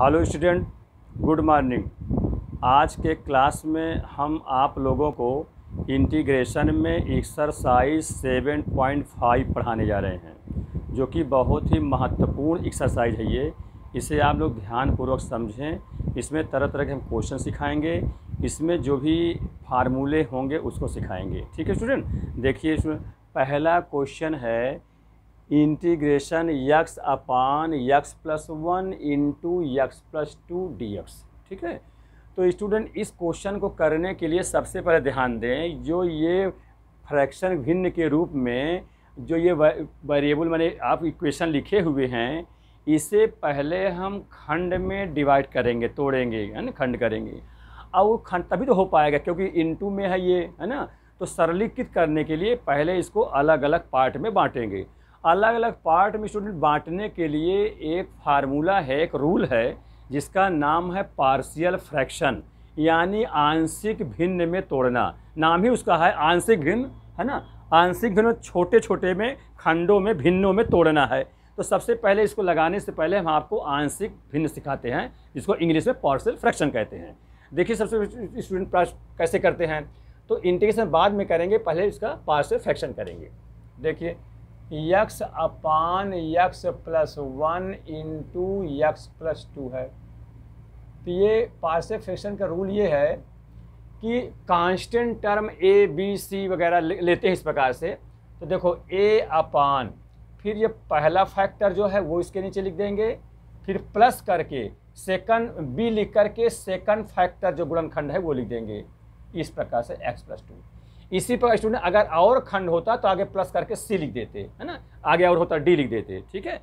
Hello student good morning आज के class में हम आप लोगों को इंटीग्रेशन में एक्सरसाइज 7.5 पढ़ाने जा रहे हैं जो कि बहुत ही महत्वपूर्ण एक्सरसाइज है ये इसे आप लोग ध्यानपूर्वक समझें इसमें तरह तरह के हम क्वेश्चन सिखाएंगे इसमें जो भी फार्मूले होंगे उसको सिखाएंगे ठीक है स्टूडेंट देखिए इसमें पहला क्वेश्चन है integration x upon x plus one into x plus two d x ठीक है तो स्टूडेंट इस क्वेश्चन को करने के लिए सबसे पहले ध्यान दें जो ये फ्रैक्शन भिन्न के रूप में जो ये वेरिएबल मैंने आप इक्वेशन लिखे हुए हैं इसे पहले हम खंड में डिवाइड करेंगे तोड़ेंगे है ना खंड करेंगे अब वो खंड तभी तो हो पाएगा क्योंकि इनटू में है ये है ना तो सरलीकृत करने के लिए पहले इसको अलग अलग पार्ट में बांटेंगे अलग अलग पार्ट में स्टूडेंट बांटने के लिए एक फार्मूला है एक रूल है जिसका नाम है पार्शियल फ्रैक्शन यानी आंशिक भिन्न में तोड़ना नाम ही उसका है आंशिक भिन्न है ना आंशिक भिन्न छोटे छोटे में खंडों में भिन्नों में तोड़ना है तो सबसे पहले इसको लगाने से पहले हम आपको आंशिक भिन्न सिखाते हैं जिसको इंग्लिश में पार्सियल फ्रैक्शन कहते हैं देखिए सबसे स्टूडेंट कैसे करते हैं तो इंटीग्रेशन बाद में करेंगे पहले इसका पार्शियल फ्रैक्शन करेंगे देखिए x upon x plus one into x plus two है तो ये पार्से फ्रैक्शन का रूल ये है कि constant term a b c वगैरह लेते हैं इस प्रकार से तो देखो ए अपान फिर ये पहला फैक्टर जो है वो इसके नीचे लिख देंगे फिर प्लस करके सेकंड बी लिख करके सेकंड फैक्टर जो गुणनखंड है वो लिख देंगे इस प्रकार से एक्स प्लस टू इसी पर स्टूडेंट अगर और खंड होता तो आगे प्लस करके सी लिख देते है ना आगे और होता डी लिख देते ठीक है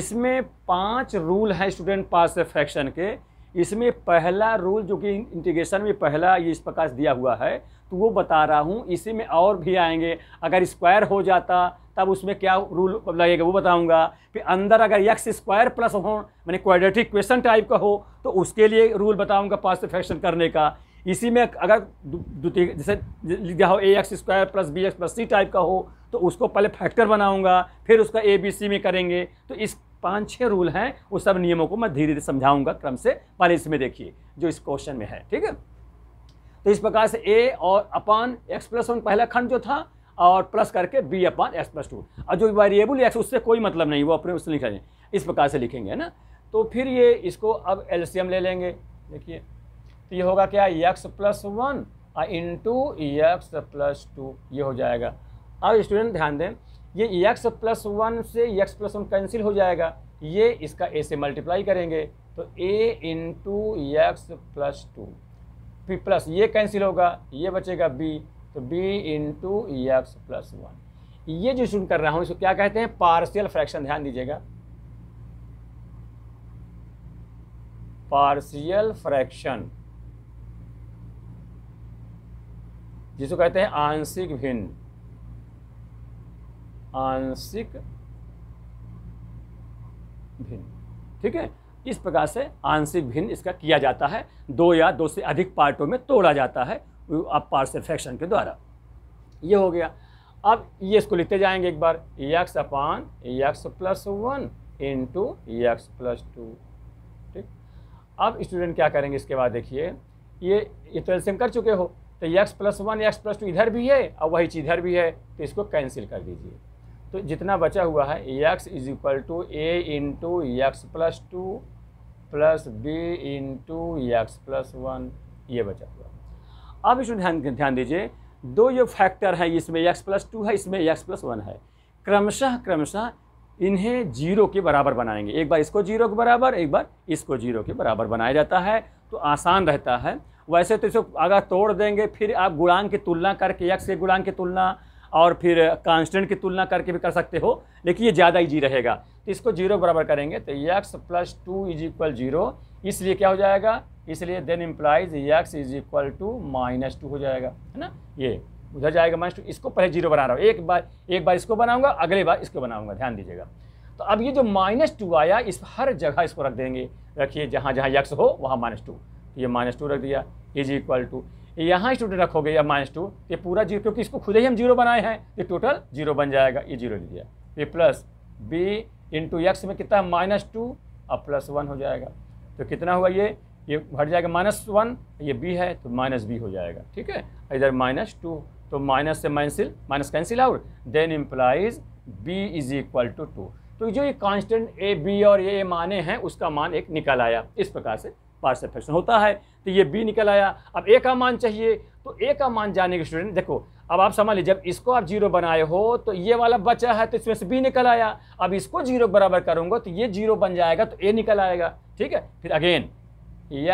इसमें पांच रूल हैं स्टूडेंट पास फ्रैक्शन के इसमें पहला रूल जो कि इंटीग्रेशन में पहला ये इस प्रकार दिया हुआ है तो वो बता रहा हूँ इसी में और भी आएंगे अगर स्क्वायर हो जाता तब उसमें क्या रूल लगेगा वो बताऊंगा फिर अंदर अगर यक्स स्क्वायर प्लस हो मैंने क्वाड्रेटिक क्वेश्चन टाइप का हो तो उसके लिए रूल बताऊंगा पास फ्रैक्शन करने का इसी में अगर द्वितीय जैसे लिखा हो a x square plus b x plus c type का हो तो उसको पहले फैक्टर बनाऊंगा फिर उसका ए बी सी में करेंगे तो इस पांच छह रूल हैं वो सब नियमों को मैं धीरे धीरे समझाऊंगा क्रम से पहले इसमें देखिए जो इस क्वेश्चन में है ठीक है तो इस प्रकार से ए और अपान एक्स प्लस वन पहला खंड जो था और प्लस करके b upon x plus two और जो वेरिएबल एक्स उससे कोई मतलब नहीं वो अपने उससे लिखेंगे इस प्रकार से लिखेंगे है ना तो फिर ये इसको अब एलसीएम ले लेंगे देखिए तो ये होगा क्या x plus one into x plus two ये हो जाएगा अब स्टूडेंट ध्यान दें ये यक्स प्लस वन से यक्स प्लस वन कैंसिल हो जाएगा ये इसका ए से मल्टीप्लाई करेंगे तो a into x plus two फिर प्लस ये कैंसिल होगा ये बचेगा बी तो b into x plus one ये जो स्टूडेंट कर रहा हूँ इसको क्या कहते हैं पार्शियल फ्रैक्शन ध्यान दीजिएगा पार्शियल फ्रैक्शन जिसको कहते हैं आंशिक भिन्न आंशिक भिन्न ठीक है इस प्रकार से आंशिक भिन्न इसका किया जाता है दो या दो से अधिक पार्टों में तोड़ा जाता है आप पार्सल फ्रैक्शन के द्वारा ये हो गया अब ये इसको लिखते जाएंगे एक बार x upon x plus one into x plus two ठीक अब स्टूडेंट क्या करेंगे इसके बाद देखिए ये ये तो एल्सियम कर चुके हो तो x plus one x plus two इधर भी है और वही चीज़ इधर भी है तो इसको कैंसिल कर दीजिए तो जितना बचा हुआ है x is equal to a into x plus two plus b into x plus one ये बचा हुआ अब इसको ध्यान ध्यान दीजिए दो जो फैक्टर हैं इसमें एक्स प्लस टू है इसमें एक्स प्लस वन है क्रमशः क्रमशः इन्हें जीरो के बराबर बनाएंगे एक बार इसको जीरो के बराबर एक बार इसको जीरो के बराबर बनाया जाता है तो आसान रहता है वैसे तो इसको अगर तोड़ देंगे फिर आप गुणांक की तुलना करके यक्ष के गुणांक की तुलना और फिर कांस्टेंट की तुलना करके भी कर सकते हो लेकिन ये ज़्यादा ईजी रहेगा तो इसको जीरो बराबर करेंगे तो x plus two is equal zero इसलिए क्या हो जाएगा इसलिए then implies x is equal to minus two हो जाएगा है ना ये उधर जाएगा माइनस टू इसको पहले जीरो बना रहा हूँ एक बार एक बार इसको बनाऊंगा अगले बार इसको बनाऊंगा ध्यान दीजिएगा तो अब ये जो माइनस टू आया इस हर जगह इसको रख देंगे रखिए जहाँ जहाँ यक्स हो वहाँ माइनस टू ये माइनस टू रख दिया इज इक्वल टू यहाँ स्टूडेंट रखोगे या माइनस टू ये पूरा जीरो क्योंकि इसको खुद ही हम जीरो बनाए हैं ये टोटल जीरो बन जाएगा ये जीरो लिख दिया ये प्लस बी इंटू एक्स में कितना है माइनस टू और प्लस वन हो जाएगा तो कितना हुआ ये ये हट जाएगा माइनस वन ये बी है तो माइनस बी हो जाएगा ठीक है इधर माइनस टू तो माइनस से माइनसिल minus cancel out then implies b is equal to two तो जो ये कांस्टेंट ए बी और ए माने हैं उसका मान एक निकल आया इस प्रकार से फ्रैक्शन होता है तो ये बी निकल आया अब ए का मान चाहिए तो ए का मान जाने के स्टूडेंट देखो अब आप समझ लीजिए जब इसको आप जीरो बनाए हो तो ये वाला बचा है तो इसमें से बी निकल आया अब इसको जीरो बराबर करूँगा तो ये जीरो बन जाएगा तो ए निकल आएगा ठीक है फिर again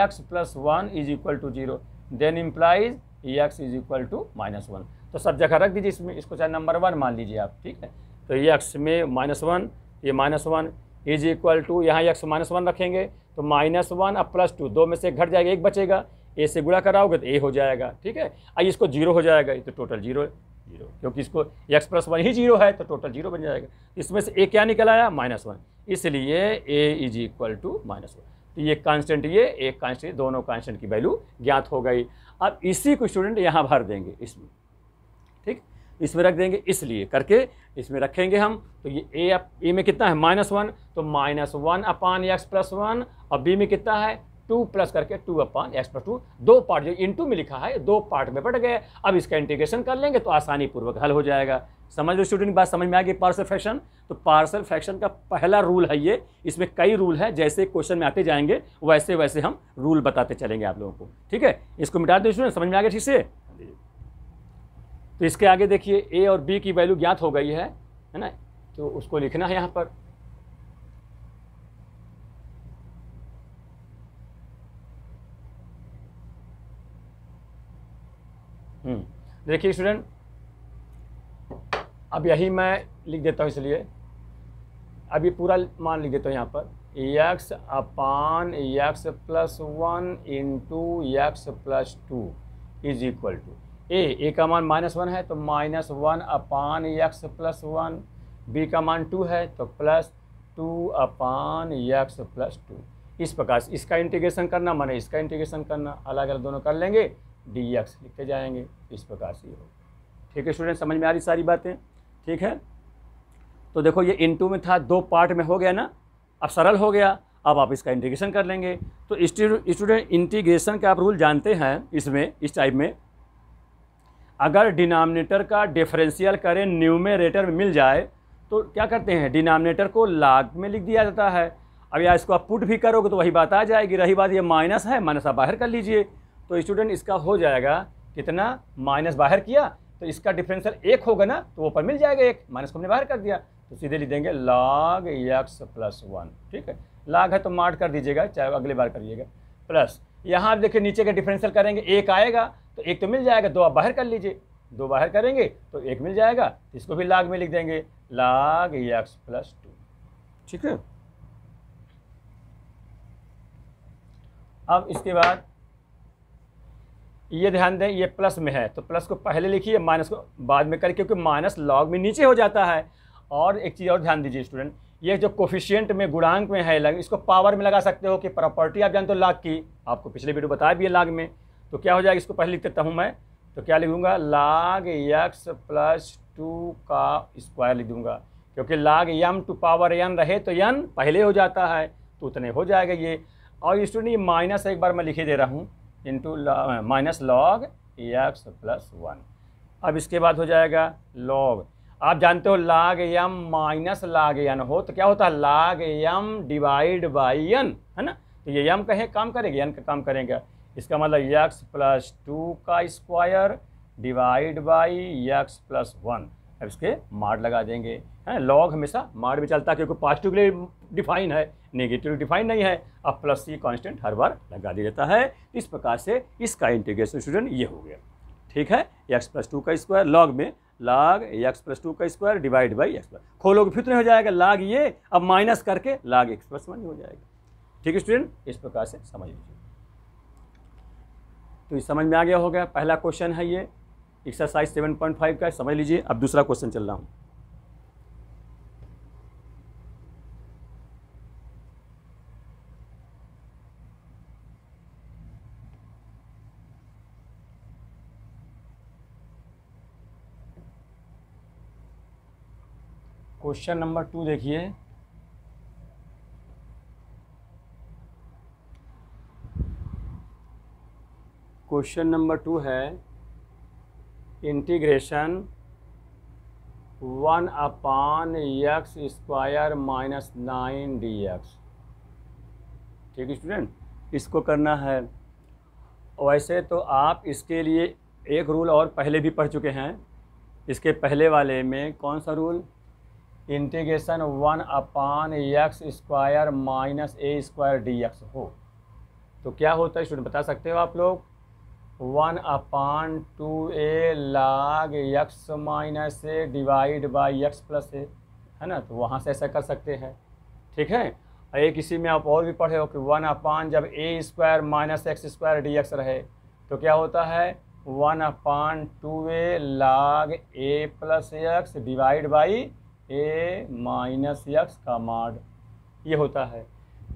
x plus one is equal to zero then implies x is equal to minus one तो सब जगह रख दीजिए इसमें इसको चाहे नंबर वन मान लीजिए आप ठीक है तो एक्स में माइनस वन ये minus one is equal to यहाँ एक्स माइनस वन रखेंगे तो माइनस वन और प्लस टू दो में से घट जाएगा एक बचेगा ए से गुड़ा कराओगे तो ए हो जाएगा ठीक है अब इसको जीरो हो जाएगा तो टोटल जीरो जीरो क्योंकि इसको एक्स प्लस वन ही जीरो है तो टोटल जीरो बन जाएगा इसमें से ए क्या निकल आया माइनस वन इसलिए a is equal to minus one तो ये कांस्टेंट ये एक कांस्टेंट दोनों कांस्टेंट की वैल्यू ज्ञात हो गई अब इसी को स्टूडेंट यहाँ भर देंगे इसमें इसमें रख देंगे इसलिए करके इसमें रखेंगे हम तो ये ए ए में कितना है माइनस वन तो minus one upon x plus one और बी में कितना है टू प्लस करके two upon x plus two दो पार्ट जो टू में लिखा है दो पार्ट में बढ़ गए अब इसका इंटीग्रेशन कर लेंगे तो आसानी पूर्वक हल हो जाएगा समझ लो स्टूडेंट बात समझ में आ गई पार्सल फ्रैक्शन तो पार्सल फ्रैक्शन का पहला रूल है ये इसमें कई रूल है जैसे क्वेश्चन में आते जाएंगे वैसे वैसे हम रूल बताते चलेंगे आप लोगों को ठीक है इसको मिटा दो स्टूडेंट समझ में आ गया ठीक से इसके आगे देखिए ए और बी की वैल्यू ज्ञात हो गई है है ना तो उसको लिखना है यहाँ पर हम्म, देखिए स्टूडेंट अब यही मैं लिख देता हूँ इसलिए अभी पूरा मान लिख देता हूँ यहाँ पर x upon x plus one into x plus two is equal to a a का मान माइनस वन है तो minus one upon x plus one b का मान टू है तो plus two upon x plus two इस प्रकार से इसका इंटीग्रेशन करना माने इसका इंटीग्रेशन करना अलग अलग दोनों कर लेंगे डी एक्स लिखते जाएंगे इस प्रकार से ये होगा ठीक है स्टूडेंट समझ में आ रही सारी बातें ठीक है तो देखो ये इनटू में था दो पार्ट में हो गया ना अब सरल हो गया अब आप इसका इंटीग्रेशन कर लेंगे तो स्टूडेंट इंटीग्रेशन का आप रूल जानते हैं इसमें इस टाइप में अगर डिनामिनेटर का डिफरेंशियल करें न्यूमेरेटर में मिल जाए तो क्या करते हैं डिनोमिनेटर को लाग में लिख दिया जाता है अब या इसको आप पुट भी करोगे तो वही बात आ जाएगी रही बात ये माइनस है माइनस आप बाहर कर लीजिए तो स्टूडेंट इसका हो जाएगा कितना माइनस बाहर किया तो इसका डिफरेंशियल एक होगा ना तो ऊपर मिल जाएगा एक माइनस को हमने बाहर कर दिया तो सीधे लिख देंगे लाग एक्स प्लस वन ठीक है लाग है तो मार्ट कर दीजिएगा चाहे अगली बार करिएगा प्लस यहाँ आप देखिए नीचे का डिफरेंशियल करेंगे एक आएगा तो एक तो मिल जाएगा दो आप बाहर कर लीजिए दो बाहर करेंगे तो एक मिल जाएगा इसको भी लाग में लिख देंगे लाग एक्स प्लस टू ठीक है अब इसके बाद ये ध्यान दें ये प्लस में है तो प्लस को पहले लिखिए माइनस को बाद में करें क्योंकि माइनस लॉग में नीचे हो जाता है और एक चीज़ और ध्यान दीजिए स्टूडेंट ये जो कोफिशियंट में गुणांक में है लग इसको पावर में लगा सकते हो कि प्रॉपर्टी आप जानते हो लाग की आपको पिछले वीडियो बताया भी है लाग में तो क्या हो जाएगा इसको पहले लिख देता हूँ मैं तो क्या लिखूँगा लाग यक्स प्लस टू का स्क्वायर लिख दूंगा क्योंकि लाग यम टू पावर यन रहे तो यन पहले हो जाता है तो उतने हो जाएगा ये और स्टूडेंट ये माइनस एक बार मैं लिखे दे रहा हूँ into minus log x plus one अब इसके बाद हो जाएगा लॉग आप जानते हो लाग यम माइनस लाग यन हो तो क्या होता है लाग यम डिवाइड बाई एन है ना तो ये यम कहें काम करेंगे यन का काम करेंगे इसका मतलब यक्स प्लस टू का square divide by x plus one अब इसके मार लगा देंगे है लॉग हमेशा मार भी चलता है क्योंकि पॉजिटिव के लिए डिफाइन है नेगेटिव डिफाइन नहीं है अब प्लस सी कॉन्स्टेंट हर बार लगा दिया जाता है इस प्रकार से इसका इंटीग्रेशन स्टूडेंट ये हो गया ठीक है एक्स प्लस टू का स्क्वायर लॉग में लाग एक्स प्लस टू का square divide by x plus खोलोगे फिर तो हो जाएगा लाग ये अब माइनस करके लाग एक्स प्लस वन हो जाएगा ठीक है स्टूडेंट इस प्रकार से समझ लीजिए तो ये समझ में आ गया होगा पहला क्वेश्चन है ये एक्सरसाइज सेवन पॉइंट फाइव का समझ लीजिए अब दूसरा क्वेश्चन चल रहा हूँ क्वेश्चन नंबर टू देखिए क्वेश्चन नंबर टू है integration one upon x square minus nine d x ठीक है स्टूडेंट इसको करना है वैसे तो आप इसके लिए एक रूल और पहले भी पढ़ चुके हैं इसके पहले वाले में कौन सा rule integration one upon x square minus a square d x हो तो क्या होता है स्टूडेंट बता सकते हो आप लोग one upon two a log x minus a divide by x plus a है ना तो वहाँ से ऐसा कर सकते हैं ठीक है एक इसी में आप और भी पढ़े हो कि वन अपान जब a square minus x square d x रहे तो क्या होता है one upon two a log a plus x divide by a minus x का मॉड ये होता है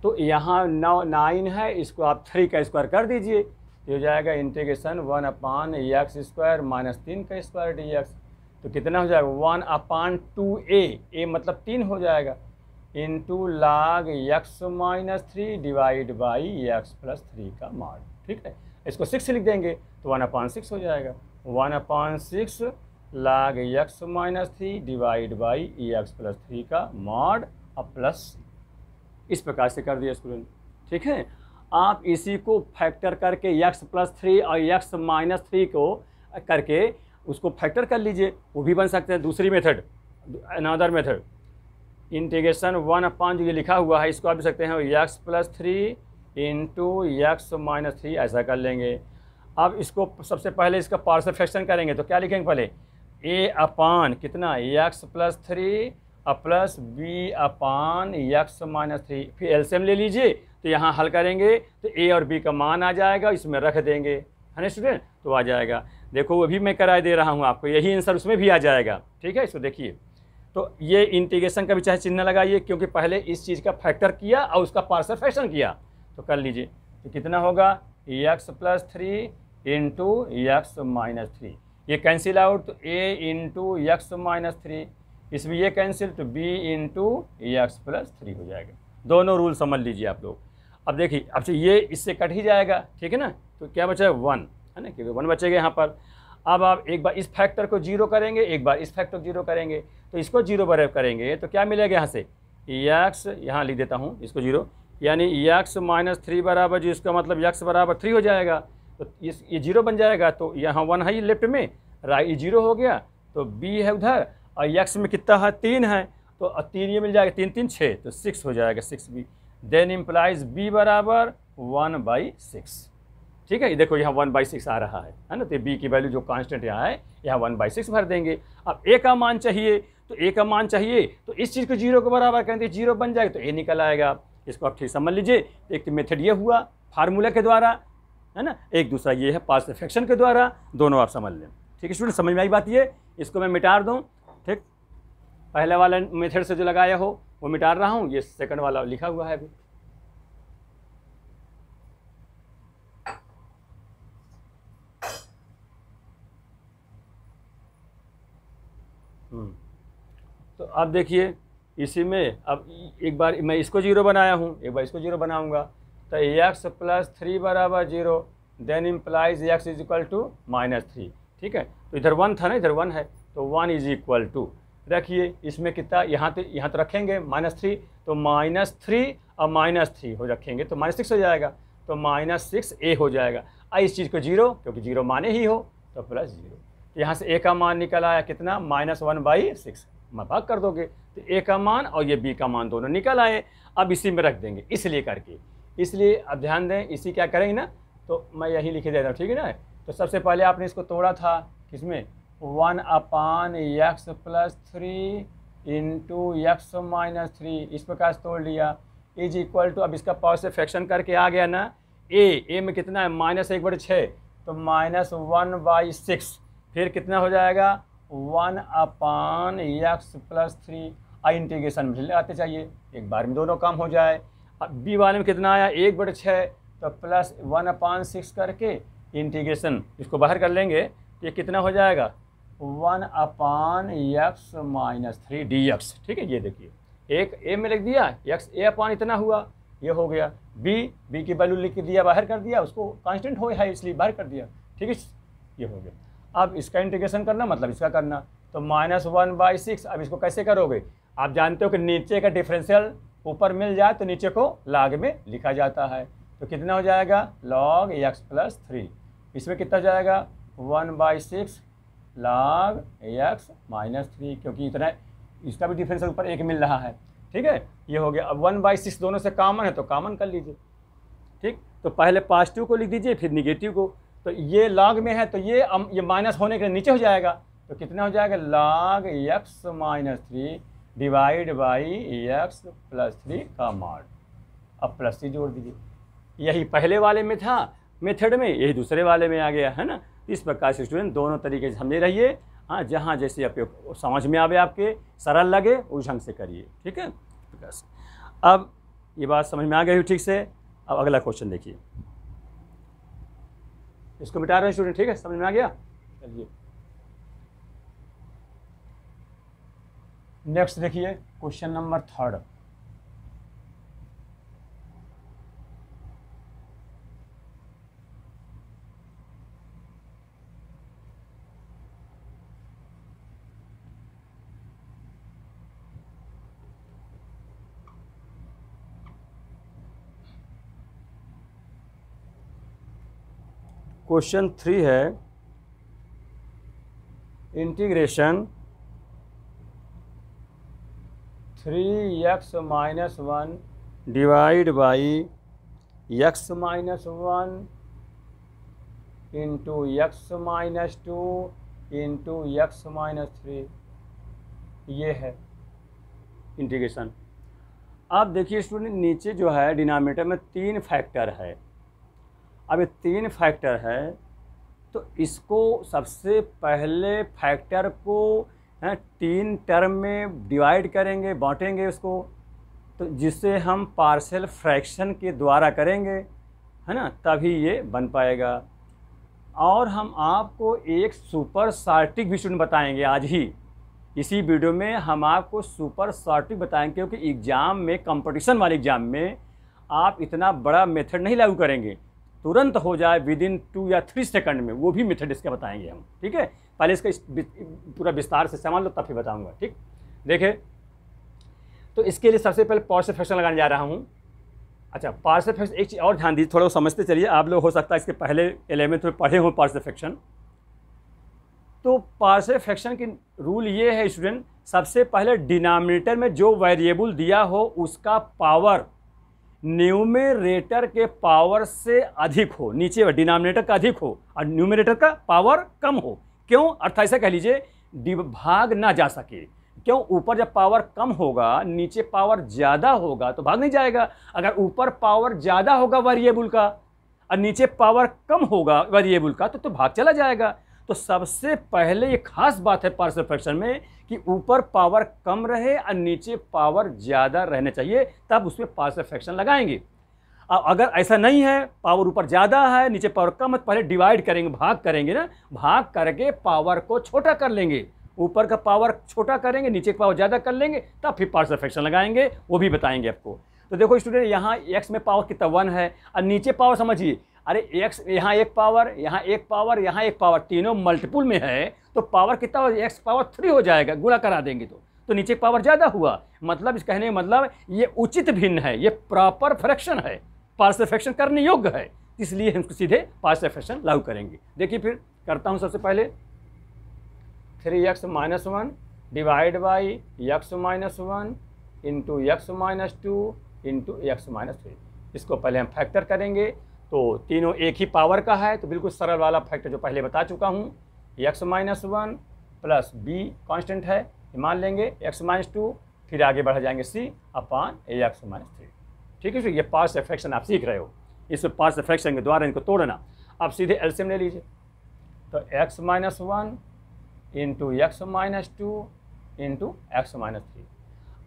तो यहाँ नौ नाइन है इसको आप थ्री का स्क्वायर कर दीजिए ये हो जाएगा integration one upon x square minus तीन का स्क्वायर डी एक्स तो कितना हो जाएगा वन अपान टू ए ए मतलब तीन हो जाएगा into log x minus three divide by x plus three का मॉड ठीक है इसको सिक्स लिख देंगे तो वन अपान सिक्स हो जाएगा one upon six log x minus three divide by e x plus three का मॉड और प्लस इस प्रकार से कर दिया स्टूडेंट ठीक है आप इसी को फैक्टर करके एक्स प्लस थ्री और एक्स माइनस थ्री को करके उसको फैक्टर कर लीजिए वो भी बन सकते हैं दूसरी method another method integration one upon जो ये लिखा हुआ है इसको आप सकते हैं x plus three into x minus three ऐसा कर लेंगे अब इसको सबसे पहले इसका पार्सल फ्रैक्शन करेंगे तो क्या लिखेंगे पहले ए अपान कितना x plus three plus B upon x minus three फिर एल्सियम ले लीजिए तो यहाँ हल करेंगे तो ए और बी का मान आ जाएगा इसमें रख देंगे है ना स्टूडेंट तो आ जाएगा देखो वो भी मैं कराए दे रहा हूँ आपको यही आंसर उसमें भी आ जाएगा ठीक है इसको देखिए तो ये इंटीग्रेशन का भी चाहे चिन्ह लगाइए क्योंकि पहले इस चीज़ का फैक्टर किया और उसका पार्सल फैक्शन किया तो कर लीजिए तो कितना होगा x plus three into x minus three ये कैंसिल आउट तो a into x minus three इसमें ये कैंसिल तो b into x plus three हो जाएगा दोनों रूल समझ लीजिए आप लोग अब देखिए अब से ये इससे कट ही जाएगा ठीक है ना तो क्या बचा वन है ना क्योंकि वन बचेगा यहाँ पर अब आप एक बार इस फैक्टर को जीरो करेंगे एक बार इस फैक्टर को जीरो करेंगे तो इसको जीरो बराबर करेंगे तो क्या मिलेगा यहाँ से यक्स यहाँ लिख देता हूँ इसको जीरो यानी यक्स माइनस थ्री बराबर जो इसका मतलब यक्स बराबर थ्री हो जाएगा तो ये ये जीरो बन जाएगा तो यहाँ वन है ये लेफ्ट में राइट ये जीरो हो गया तो बी है उधर और यक्स में कितना है तीन है तो तीन ये मिल जाएगा तीन तीन छः तो सिक्स हो जाएगा six b then implies b बराबर वन बाई सिक्स ठीक है ये देखो यहाँ वन बाई सिक्स आ रहा है है ना तो बी की वैल्यू जो कांस्टेंट यहाँ है यहाँ वन बाई सिक्स भर देंगे अब ए का मान चाहिए तो ए का मान चाहिए तो इस चीज़ को जीरो के बराबर कहते हैं तो जीरो बन जाएगा तो ए निकल आएगा इसको आप ठीक समझ लीजिए तो एक मेथड ये हुआ फार्मूला के द्वारा है ना एक दूसरा ये है पास इफेक्शन के द्वारा दोनों आप समझ लें ठीक है स्टूडेंट समझ में आई बात ये इसको मैं मिटार दूँ ठीक पहले वाला मेथड से जो लगाया हो वो मिटार रहा हूँ ये सेकंड वाला लिखा हुआ है अभी हम्म। तो अब देखिए इसी में अब एक बार मैं इसको जीरो बनाया हूँ एक बार इसको जीरो बनाऊँगा तो एक्स प्लस थ्री बराबर zero then implies x is equal to minus three ठीक है तो इधर वन था ना इधर वन है तो वन इज इक्वल टू रखिए इसमें कितना यहाँ तो यहाँ तो रखेंगे माइनस थ्री तो माइनस थ्री और माइनस थ्री हो रखेंगे तो माइनस सिक्स हो जाएगा तो माइनस सिक्स ए हो जाएगा आ इस चीज़ को जीरो क्योंकि जीरो माने ही हो तो प्लस जीरो तो यहाँ से ए का मान निकल आया कितना माइनस वन बाई सिक्स भाग कर दोगे तो ए का मान और ये बी का मान दोनों निकल आए अब इसी में रख देंगे इसलिए करके इसलिए अब ध्यान दें इसी क्या करेंगे ना तो मैं यही लिखे देता हूँ ठीक है ना तो सबसे पहले आपने इसको तोड़ा था किसमें one upon x plus three into x minus three इस प्रकार से तोड़ लिया इज इक्वल टू अब इसका पावर से फ्रैक्शन करके आ गया ना ए ए में कितना है माइनस एक बटे छः तो माइनस वन बाई सिक्स फिर कितना हो जाएगा one upon x plus three आई इंटीग्रेशन में आते चाहिए एक बार में दोनों काम हो जाए अब बी वाले में कितना आया एक बट छः तो प्लस वन अपान सिक्स करके इंटीग्रेशन इसको बाहर कर लेंगे तो ये कितना हो जाएगा one upon x minus three d x ठीक है ये देखिए एक ए में लिख दिया यक्स ए अपान इतना हुआ ये हो गया बी बी की वैल्यू लिख दिया बाहर कर दिया उसको कॉन्स्टेंट हो है इसलिए बाहर कर दिया ठीक है ये हो गया अब इसका इंटीग्रेशन करना मतलब इसका करना तो माइनस वन बाई सिक्स अब इसको कैसे करोगे आप जानते हो कि नीचे का डिफरेंशियल ऊपर मिल जाए तो नीचे को लाग में लिखा जाता है तो कितना हो जाएगा लॉग एक्स प्लस थ्री इसमें कितना जाएगा one by six log x minus three क्योंकि इतना इसका भी डिफरेंस ऊपर एक मिल रहा है ठीक है ये हो गया अब वन बाई सिक्स दोनों से कॉमन है तो कॉमन कर लीजिए ठीक तो पहले पॉजिटिव को लिख दीजिए फिर निगेटिव को तो ये लॉग में है तो ये ये माइनस होने के नीचे हो जाएगा तो कितना हो जाएगा log x minus three divide by x plus three का मॉड अब प्लस थ्री जोड़ दीजिए यही पहले वाले में था मेथड में यही दूसरे वाले में आ गया है ना इस प्रकार से स्टूडेंट दोनों तरीके से हमने रहिए हाँ जहाँ जैसे आप समझ में आवे आपके सरल लगे उस ढंग से करिए ठीक है अब ये बात समझ में आ गई ठीक से अब अगला क्वेश्चन देखिए इसको मिटा रहे हैं स्टूडेंट ठीक है समझ में आ गया चलिए नेक्स्ट देखिए question number third question three है integration three x minus one divide by x minus one into x minus two into x minus three ये है इंटीग्रेशन अब देखिए स्टूडेंट नीचे जो है डिनोमिनेटर में तीन फैक्टर है अब ये तीन फैक्टर है तो इसको सबसे पहले फैक्टर को हैं तीन टर्म में डिवाइड करेंगे बांटेंगे उसको तो जिससे हम पार्सल फ्रैक्शन के द्वारा करेंगे है ना तभी ये बन पाएगा और हम आपको एक सुपर सार्टिक भी स्टूडेंट बताएंगे आज ही इसी वीडियो में हम आपको सुपर सार्टिक बताएंगे क्योंकि एग्ज़ाम में कंपटीशन वाले एग्ज़ाम में आप इतना बड़ा मेथड नहीं लागू करेंगे तुरंत हो जाए विद इन टू या थ्री सेकंड में वो भी मेथड इसका बताएंगे हम ठीक है पहले इसका इस पूरा विस्तार से समझ लो तब फिर बताऊँगा ठीक देखे तो इसके लिए सबसे पहले फैक्शन लगाने जा रहा हूँ अच्छा फैक्शन एक चीज़ और ध्यान दीजिए थोड़ा समझते चलिए आप लोग हो सकता है इसके पहले एलेवेंथ में पढ़े हों फैक्शन तो फैक्शन की रूल ये है स्टूडेंट सबसे पहले डिनोमिनेटर में जो वेरिएबल दिया हो उसका पावर न्यूमेरेटर के पावर से अधिक हो नीचे डिनामिनेटर का अधिक हो और न्यूमिनेटर का पावर कम हो क्यों अर्थ ऐसा कह लीजिए विभाग ना जा सके क्यों ऊपर जब पावर कम होगा नीचे पावर ज़्यादा होगा तो भाग नहीं जाएगा अगर ऊपर पावर ज़्यादा होगा वेरिएबल का और नीचे पावर कम होगा वेरिएबल का तो तो भाग चला जाएगा तो सबसे पहले ये खास बात है पार्सल फ्रैक्शन में कि ऊपर पावर कम रहे और नीचे पावर ज़्यादा रहना चाहिए तब उसमें पार्सल फ्रैक्शन लगाएंगे अब अगर ऐसा नहीं है पावर ऊपर ज़्यादा है नीचे पावर कम है तो पहले डिवाइड करेंगे भाग करेंगे ना भाग करके पावर को छोटा कर लेंगे ऊपर का पावर छोटा करेंगे नीचे का पावर ज़्यादा कर लेंगे तब फिर पार्सल फ्रैक्शन लगाएंगे वो भी बताएंगे आपको तो देखो स्टूडेंट यहाँ एक्स में पावर कितना वन है और नीचे पावर समझिए अरे एक्स यहाँ एक पावर यहाँ एक पावर यहाँ एक पावर तीनों मल्टीपुल में है तो पावर कितना एक्स पावर थ्री हो जाएगा गुणा करा देंगे तो तो नीचे पावर ज़्यादा हुआ मतलब इस कहने का मतलब ये उचित भिन्न है ये प्रॉपर फ्रैक्शन है पार्सिफेक्शन करने योग्य है इसलिए हम सीधे पार्सिफेक्शन लागू करेंगे देखिए फिर करता हूँ सबसे पहले three x minus one divide by x minus one into x minus two into x minus three इसको पहले हम फैक्टर करेंगे तो तीनों एक ही पावर का है तो बिल्कुल सरल वाला फैक्टर जो पहले बता चुका हूँ x minus one plus b constant है मान लेंगे एक्स माइनस टू फिर आगे बढ़ा जाएंगे c upon x minus three ठीक है ये पास एफेक्शन आप सीख रहे हो इस पास एफेक्शन के द्वारा इनको तोड़ना आप सीधे एल्सियम ले लीजिए तो x minus one into x minus two into x minus three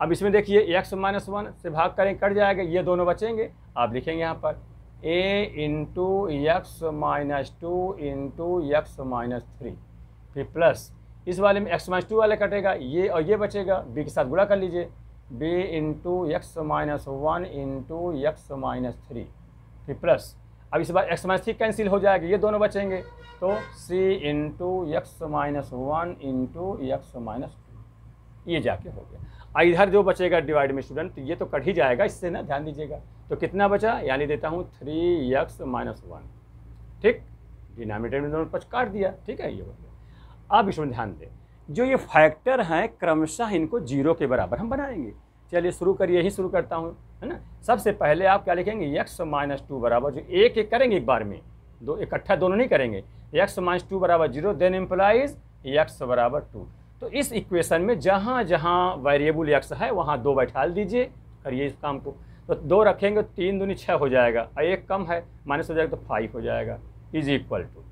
अब इसमें देखिए एक्स माइनस वन से भाग करें कट जाएगा ये दोनों बचेंगे आप लिखेंगे यहाँ पर a into x minus two into x minus three फिर प्लस इस वाले में एक्स माइनस टू वाला कटेगा ये और ये बचेगा बी के साथ गुड़ा कर लीजिए b into x minus one into x minus three फिर प्लस अब इस बार एक्स माइनस थ्री कैंसिल हो जाएगा ये दोनों बचेंगे तो c into x minus one into x minus three ये जाके हो गया इधर जो बचेगा डिवाइड में स्टूडेंट ये तो कट ही जाएगा इससे ना ध्यान दीजिएगा तो कितना बचा यानी देता हूँ थ्री एक्स माइनस वन ठीक डिनामिनेटर में दोनों पच काट दिया ठीक है ये हो गया अब इसमें ध्यान दें जो ये फैक्टर हैं क्रमशः इनको जीरो के बराबर हम बनाएंगे चलिए शुरू करिए ही शुरू करता हूँ है ना सबसे पहले आप क्या लिखेंगे यक्स माइनस टू बराबर जो एक एक करेंगे एक बार में दो इकट्ठा दोनों नहीं करेंगे यक्स माइनस टू बराबर जीरो देन एम्प्लाइज यक्स बराबर टू तो इस इक्वेशन में जहाँ जहाँ वेरिएबल यक्स है वहाँ दो बैठा दीजिए करिए इस काम को तो दो रखेंगे तीन दूनी छः हो जाएगा और एक कम है माइनस हो जाएगा तो फाइव हो जाएगा इज इक्वल टू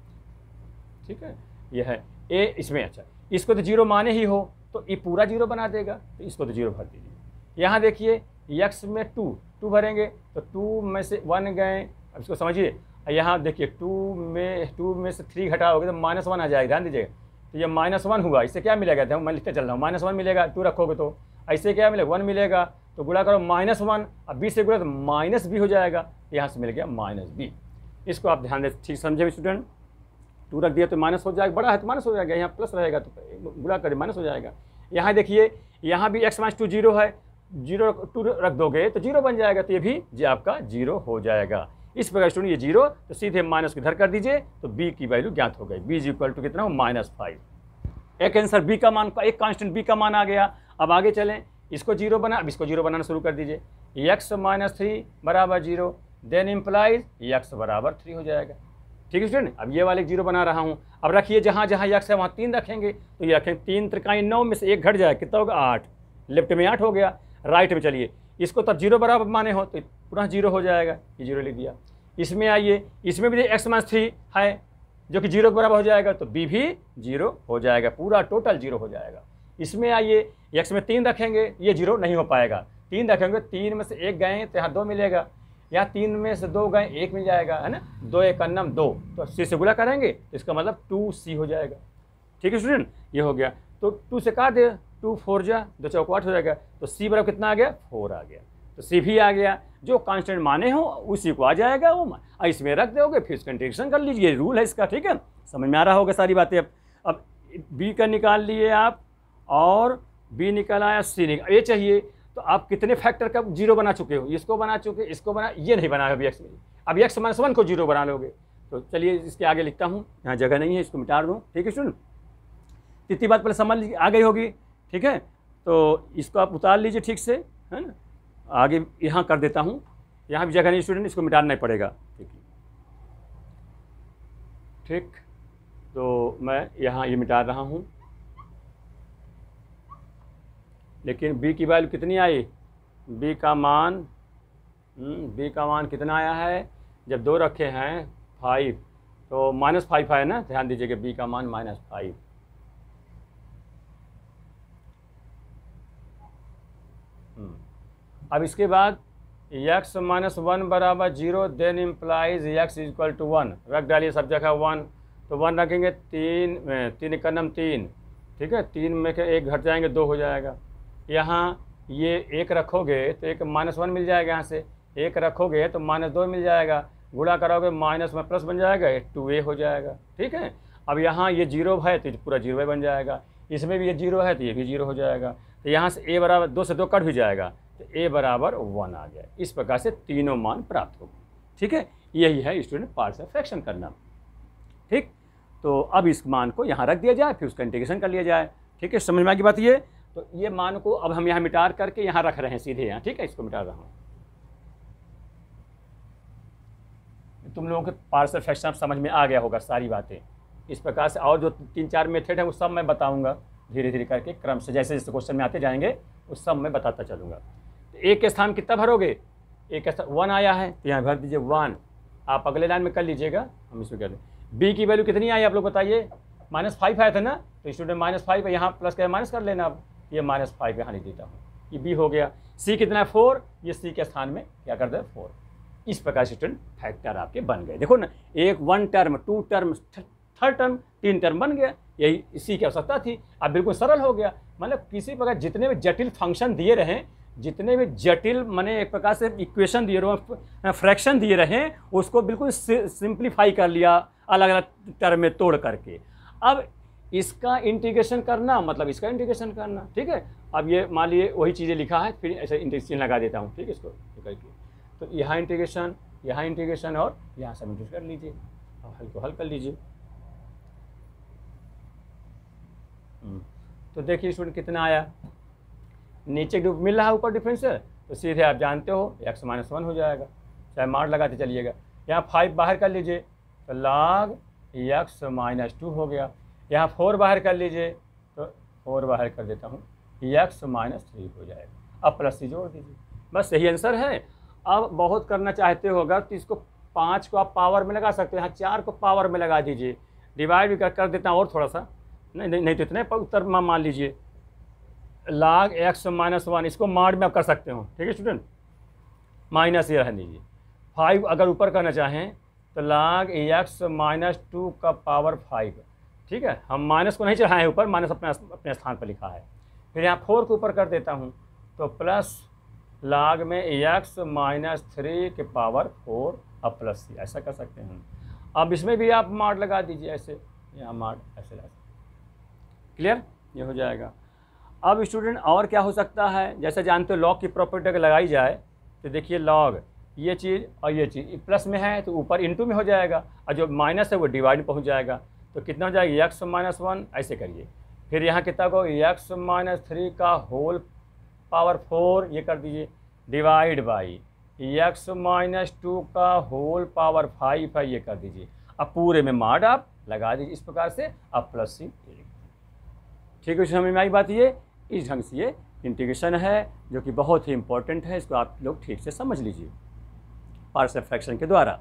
ठीक है यह है ए इसमें अच्छा इसको तो जीरो माने ही हो तो ये पूरा जीरो बना देगा तो इसको तो जीरो भर दीजिए यहाँ देखिए यक्स में टू टू भरेंगे तो टू में से वन गए अब इसको समझिए यहाँ देखिए टू में टू में से थ्री घटाओगे तो माइनस वन आ जाएगा ध्यान दीजिएगा तो ये माइनस वन हुआ इससे क्या मिलेगा तो मैं लिखते चल रहा हूँ माइनस वन मिलेगा टू रखोगे तो ऐसे क्या मिलेगा वन मिलेगा तो गुड़ा करो माइनस वन अब बी से गुड़ा तो माइनस बी हो जाएगा तो यहाँ से मिल गया माइनस बी इसको आप ध्यान दे ठीक समझे स्टूडेंट टू रख दिया तो माइनस हो जाएगा बड़ा है तो माइनस हो जाएगा यहाँ प्लस रहेगा तो बुरा करें माइनस हो जाएगा यहाँ देखिए यहाँ भी एक्स माइनस टू जीरो है जीरो टू रख दोगे तो जीरो बन जाएगा तो ये भी जी आपका जीरो हो जाएगा इस प्रकार स्टूडेंट ये जीरो तो सीधे माइनस को इधर कर दीजिए तो बी की वैल्यू ज्ञात हो गई बी इज इक्वल टू कितना हो माइनस फाइव एक आंसर बी का मान एक कांस्टेंट बी का मान आ गया अब आगे चलें इसको जीरो बना अब इसको जीरो बनाना शुरू कर दीजिए एक्स माइनस थ्री बराबर जीरो देन इम्प्लाइज एक्स बराबर थ्री हो जाएगा ठीक है स्टूडेंट अब ये वाले जीरो बना रहा हूँ अब रखिए जहाँ जहाँ यक्स है वहाँ तीन रखेंगे तो ये रखेंगे तीन त्रिकाई नौ में से एक घट जाए कितना होगा आठ लेफ्ट में आठ हो गया राइट में चलिए इसको तब जीरो बराबर माने हो तो पुनः जीरो हो जाएगा ये जीरो लिख दिया इसमें आइए इसमें भी एक्स माइनस थ्री है जो कि जीरो के बराबर हो जाएगा तो बी भी जीरो हो जाएगा पूरा टोटल जीरो हो जाएगा इसमें आइए एक्स में तीन रखेंगे ये जीरो नहीं हो पाएगा तीन रखेंगे तीन में से एक गए तो यहाँ दो मिलेगा या तीन में से दो गए एक मिल जाएगा है ना दो एक अन्नम दो तो सी से गुला करेंगे तो इसका मतलब टू सी हो जाएगा ठीक है स्टूडेंट ये हो गया तो टू से कहा दे टू फोर जा दो चौकवाट हो जाएगा तो सी बराबर कितना आ गया फोर आ गया तो सी भी आ गया जो कांस्टेंट माने हो उसी को आ जाएगा वो इसमें रख दोगे फिर इंटेक्शन कर लीजिए रूल है इसका ठीक है समझ में आ रहा होगा सारी बातें अब अब बी का निकाल लिए आप और बी निकल आया सी निकाल ये चाहिए तो आप कितने फैक्टर का जीरो बना चुके हो इसको बना चुके इसको बना ये नहीं बनाया अभी एक्स अब एक्स माइनस वन को जीरो बना लोगे तो चलिए इसके आगे लिखता हूँ यहाँ जगह नहीं है इसको मिटा दूँ ठीक है सुन तीसरी बात पहले समझ आ गई होगी ठीक है तो इसको आप उतार लीजिए ठीक से है ना आगे यहाँ कर देता हूँ यहाँ भी जगह नहीं स्टूडेंट इसको मिटाना नहीं पड़ेगा ठीक ठीक तो मैं यहाँ ये यह मिटा रहा हूँ लेकिन बी की वैल्यू कितनी आई बी का मान बी हम्म, का मान कितना आया है जब दो रखे हैं फाइव तो माइनस फाइव आया ना ध्यान दीजिएगा बी का मान माइनस हम्म, फाइव अब इसके बाद यक्स माइनस वन बराबर zero then implies x is equal to one रख डालिए सब जगह वन तो वन रखेंगे तीन तीन कन्नम तीन ठीक है तीन में के एक घट जाएंगे दो हो जाएगा यहाँ ये एक रखोगे तो एक माइनस वन मिल जाएगा यहाँ से एक रखोगे तो माइनस दो मिल जाएगा गुणा करोगे माइनस में प्लस बन जाएगा टू ए हो जाएगा ठीक है अब यहाँ ये जीरो है तो पूरा जीरो बन जाएगा इसमें भी ये जीरो है तो ये भी जीरो हो जाएगा तो यहाँ से ए बराबर दो से दो कट भी जाएगा तो ए बराबर वन आ गया इस प्रकार से तीनों मान प्राप्त होगा ठीक है यही है स्टूडेंट पार्ट फ्रैक्शन करना ठीक तो अब इस मान को यहाँ रख दिया जाए फिर उसका इंटीग्रेशन कर लिया जाए ठीक है समझ में आगे बात ये तो ये मान को अब हम यहाँ मिटार करके यहाँ रख रहे हैं सीधे यहाँ ठीक है इसको मिटा रहा हूँ तुम लोगों के पार्सल फैक्शन समझ में आ गया होगा सारी बातें इस प्रकार से और जो तीन चार मेथड है वो सब मैं बताऊँगा धीरे धीरे करके क्रम से जैसे जैसे क्वेश्चन में आते जाएंगे उस सब मैं बताता चलूँगा तो एक स्थान कितना भरोगे एक स्थान वन आया है तो यहाँ भर दीजिए वन आप अगले लाइन में कर लीजिएगा हम इसमें कर दें बी की वैल्यू कितनी आई आप लोग बताइए माइनस फाइव आया था ना तो स्टूडेंट माइनस फाइव यहाँ प्लस कर माइनस कर लेना आप ये माइनस फाइव यहाँ हानि देता हूँ ये बी हो गया सी कितना है फोर ये सी के स्थान में क्या कर दे फोर इस प्रकार से स्टूडेंट फैक्टर आपके बन गए देखो ना एक one term two term third term तीन टर्म बन गया यही इसी की आवश्यकता थी अब बिल्कुल सरल हो गया मतलब किसी प्रकार जितने भी जटिल फंक्शन दिए रहें जितने भी जटिल मैंने एक प्रकार से इक्वेशन दिए रहे फ्रैक्शन दिए रहें उसको बिल्कुल सिंप्लीफाई कर लिया अलग अलग टर्म में तोड़ करके अब इसका इंटीग्रेशन करना मतलब इसका इंटीग्रेशन करना ठीक है अब ये मान लिए वही चीज़ें लिखा है फिर ऐसे इंटीग्रेशन लगा देता हूँ ठीक है इसको तो करके तो यहाँ इंटीग्रेशन यहाँ इंटीग्रेशन और यहाँ सब इंटीग्रेट कर लीजिए और हल को हल कर लीजिए हम्म, तो देखिए स्टूडेंट कितना आया नीचे मिल रहा है ऊपर डिफरेंशियल तो सीधे आप जानते हो एक माइनस वन हो जाएगा चाहे मार लगाते चलिएगा यहाँ फाइव बाहर कर लीजिए तो लाग एक्स माइनस टू हो गया यहाँ फोर बाहर कर लीजिए तो फोर बाहर कर देता हूँ एक्स माइनस थ्री हो जाएगा अब प्लस से जोड़ दीजिए बस यही आंसर है अब बहुत करना चाहते हो अगर तो इसको पाँच को आप पावर में लगा सकते हो यहाँ चार को पावर में लगा दीजिए डिवाइड भी कर, कर देता हूँ और थोड़ा सा नहीं नहीं, नहीं तो इतने उत्तर मान लीजिए लाग एक्स माइनस वन इसको मार्ड में आप कर सकते हो ठीक है स्टूडेंट माइनस ये रहने दीजिए फाइव अगर ऊपर करना चाहें तो लाग एक्स माइनस टू का पावर फाइव ठीक है हम माइनस को नहीं चढ़ाए हैं ऊपर माइनस अपने अपने स्थान पर लिखा है फिर यहाँ फोर को ऊपर कर देता हूँ तो प्लस लाग में एक्स माइनस थ्री के पावर फोर अब प्लस सी ऐसा कर सकते हैं अब इसमें भी आप मार्ड लगा दीजिए ऐसे यहाँ मार्ड ऐसे लगा सकते क्लियर ये हो जाएगा अब स्टूडेंट और क्या हो सकता है जैसा जानते हो लॉग की प्रॉपर्टी अगर लगाई जाए तो देखिए लॉग ये चीज़ और ये चीज़ प्लस में है तो ऊपर इंटू में हो जाएगा और जो माइनस है वो डिवाइड पहुँच जाएगा तो कितना हो जाएगा यक्स माइनस वन ऐसे करिए फिर यहाँ कितना को यक्स माइनस थ्री का होल पावर फोर ये कर दीजिए divide by x minus two का होल पावर फाइव है ये कर दीजिए अब पूरे में मार्ड आप लगा दीजिए इस प्रकार से अब प्लस सी ठीक है समय में आई बात ये इस ढंग से ये इंटीग्रेशन है जो कि बहुत ही इंपॉर्टेंट है इसको आप लोग ठीक से समझ लीजिए पार्सल फ्रैक्शन के द्वारा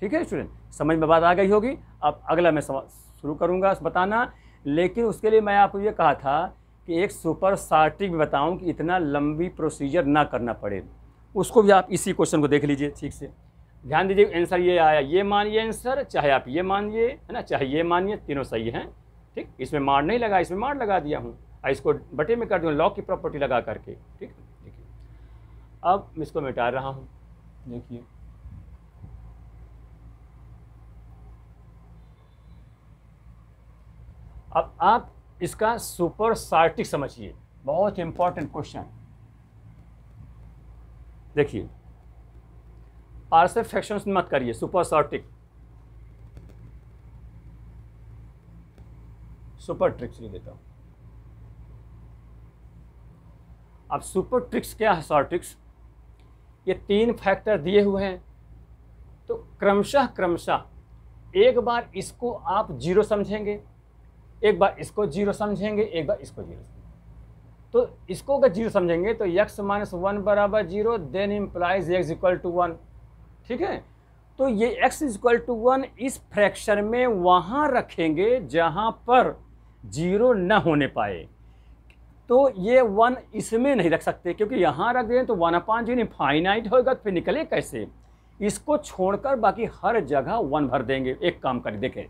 ठीक है स्टूडेंट समझ में बात आ गई होगी अब अगला मैं समझ शुरू करूँगा बताना लेकिन उसके लिए मैं आपको ये कहा था कि एक सुपर सार्टिक भी बताऊँ कि इतना लंबी प्रोसीजर ना करना पड़े उसको भी आप इसी क्वेश्चन को देख लीजिए ठीक से ध्यान दीजिए आंसर ये आया ये मानिए आंसर चाहे आप ये मानिए है ना चाहे ये मानिए तीनों सही हैं ठीक इसमें मार नहीं लगा इसमें मार लगा दिया हूँ और इसको बटे में कर दूँ लॉक की प्रॉपर्टी लगा करके ठीक देखिए अब इसको मिटा रहा हूँ देखिए अब आप इसका सुपर सार्टिक समझिए बहुत इंपॉर्टेंट क्वेश्चन देखिए पार्सल फ्रैक्शन मत करिए सुपर सार्टिक सुपर ट्रिक्स लिख देता हूं अब सुपर ट्रिक्स क्या है सार्टिक्स ये तीन फैक्टर दिए हुए हैं तो क्रमशः क्रमशः एक बार इसको आप जीरो समझेंगे एक बार इसको जीरो समझेंगे एक बार इसको जीरो तो इसको अगर जीरो समझेंगे तो यक्स माइनस वन बराबर zero then implies x equal to one ठीक है तो ये एक्स इक्वल टू वन इस फ्रैक्शन में वहाँ रखेंगे जहाँ पर जीरो न होने पाए तो ये वन इसमें नहीं रख सकते क्योंकि यहाँ रख दें तो वन अपान जीरो फाइनाइट होगा तो फिर निकले कैसे इसको छोड़कर बाकी हर जगह वन भर देंगे एक काम कर देखें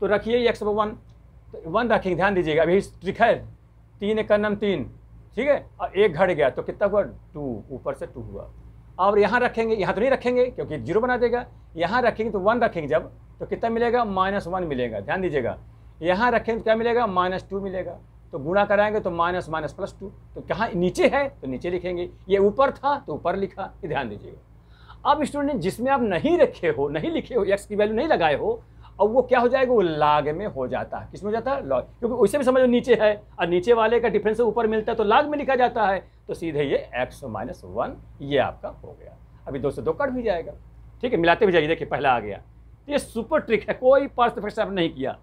तो रखिए एक्स वन तो वन रखेंगे ध्यान दीजिएगा अभी ट्रिक है तीन एक नम तीन ठीक है और एक घट गया तो कितना हुआ टू ऊपर से टू हुआ और यहाँ रखेंगे यहाँ तो नहीं रखेंगे क्योंकि जीरो बना देगा यहाँ रखेंगे तो वन रखेंगे जब तो कितना मिलेगा माइनस वन मिलेगा ध्यान दीजिएगा यहाँ रखेंगे तो क्या मिलेगा माइनस टू मिलेगा तो गुणा कराएंगे तो माइनस माइनस प्लस टू तो कहाँ नीचे है तो नीचे लिखेंगे ये ऊपर था तो ऊपर लिखा ये ध्यान दीजिएगा अब स्टूडेंट जिसमें आप नहीं रखे हो नहीं लिखे हो एक्स की वैल्यू नहीं लगाए हो और वो क्या हो जाएगा वो लाग में हो जाता है किसमें हो जाता है लॉग क्योंकि उसे भी समझो नीचे है और नीचे वाले का डिफरेंस ऊपर मिलता है तो लाग में लिखा जाता है तो सीधे ये एक्स माइनस वन ये आपका हो गया अभी दो सौ दो कट भी जाएगा ठीक है मिलाते भी जाइए देखिए पहला आ गया तो ये सुपर ट्रिक है कोई परफेक्ट आपने नहीं किया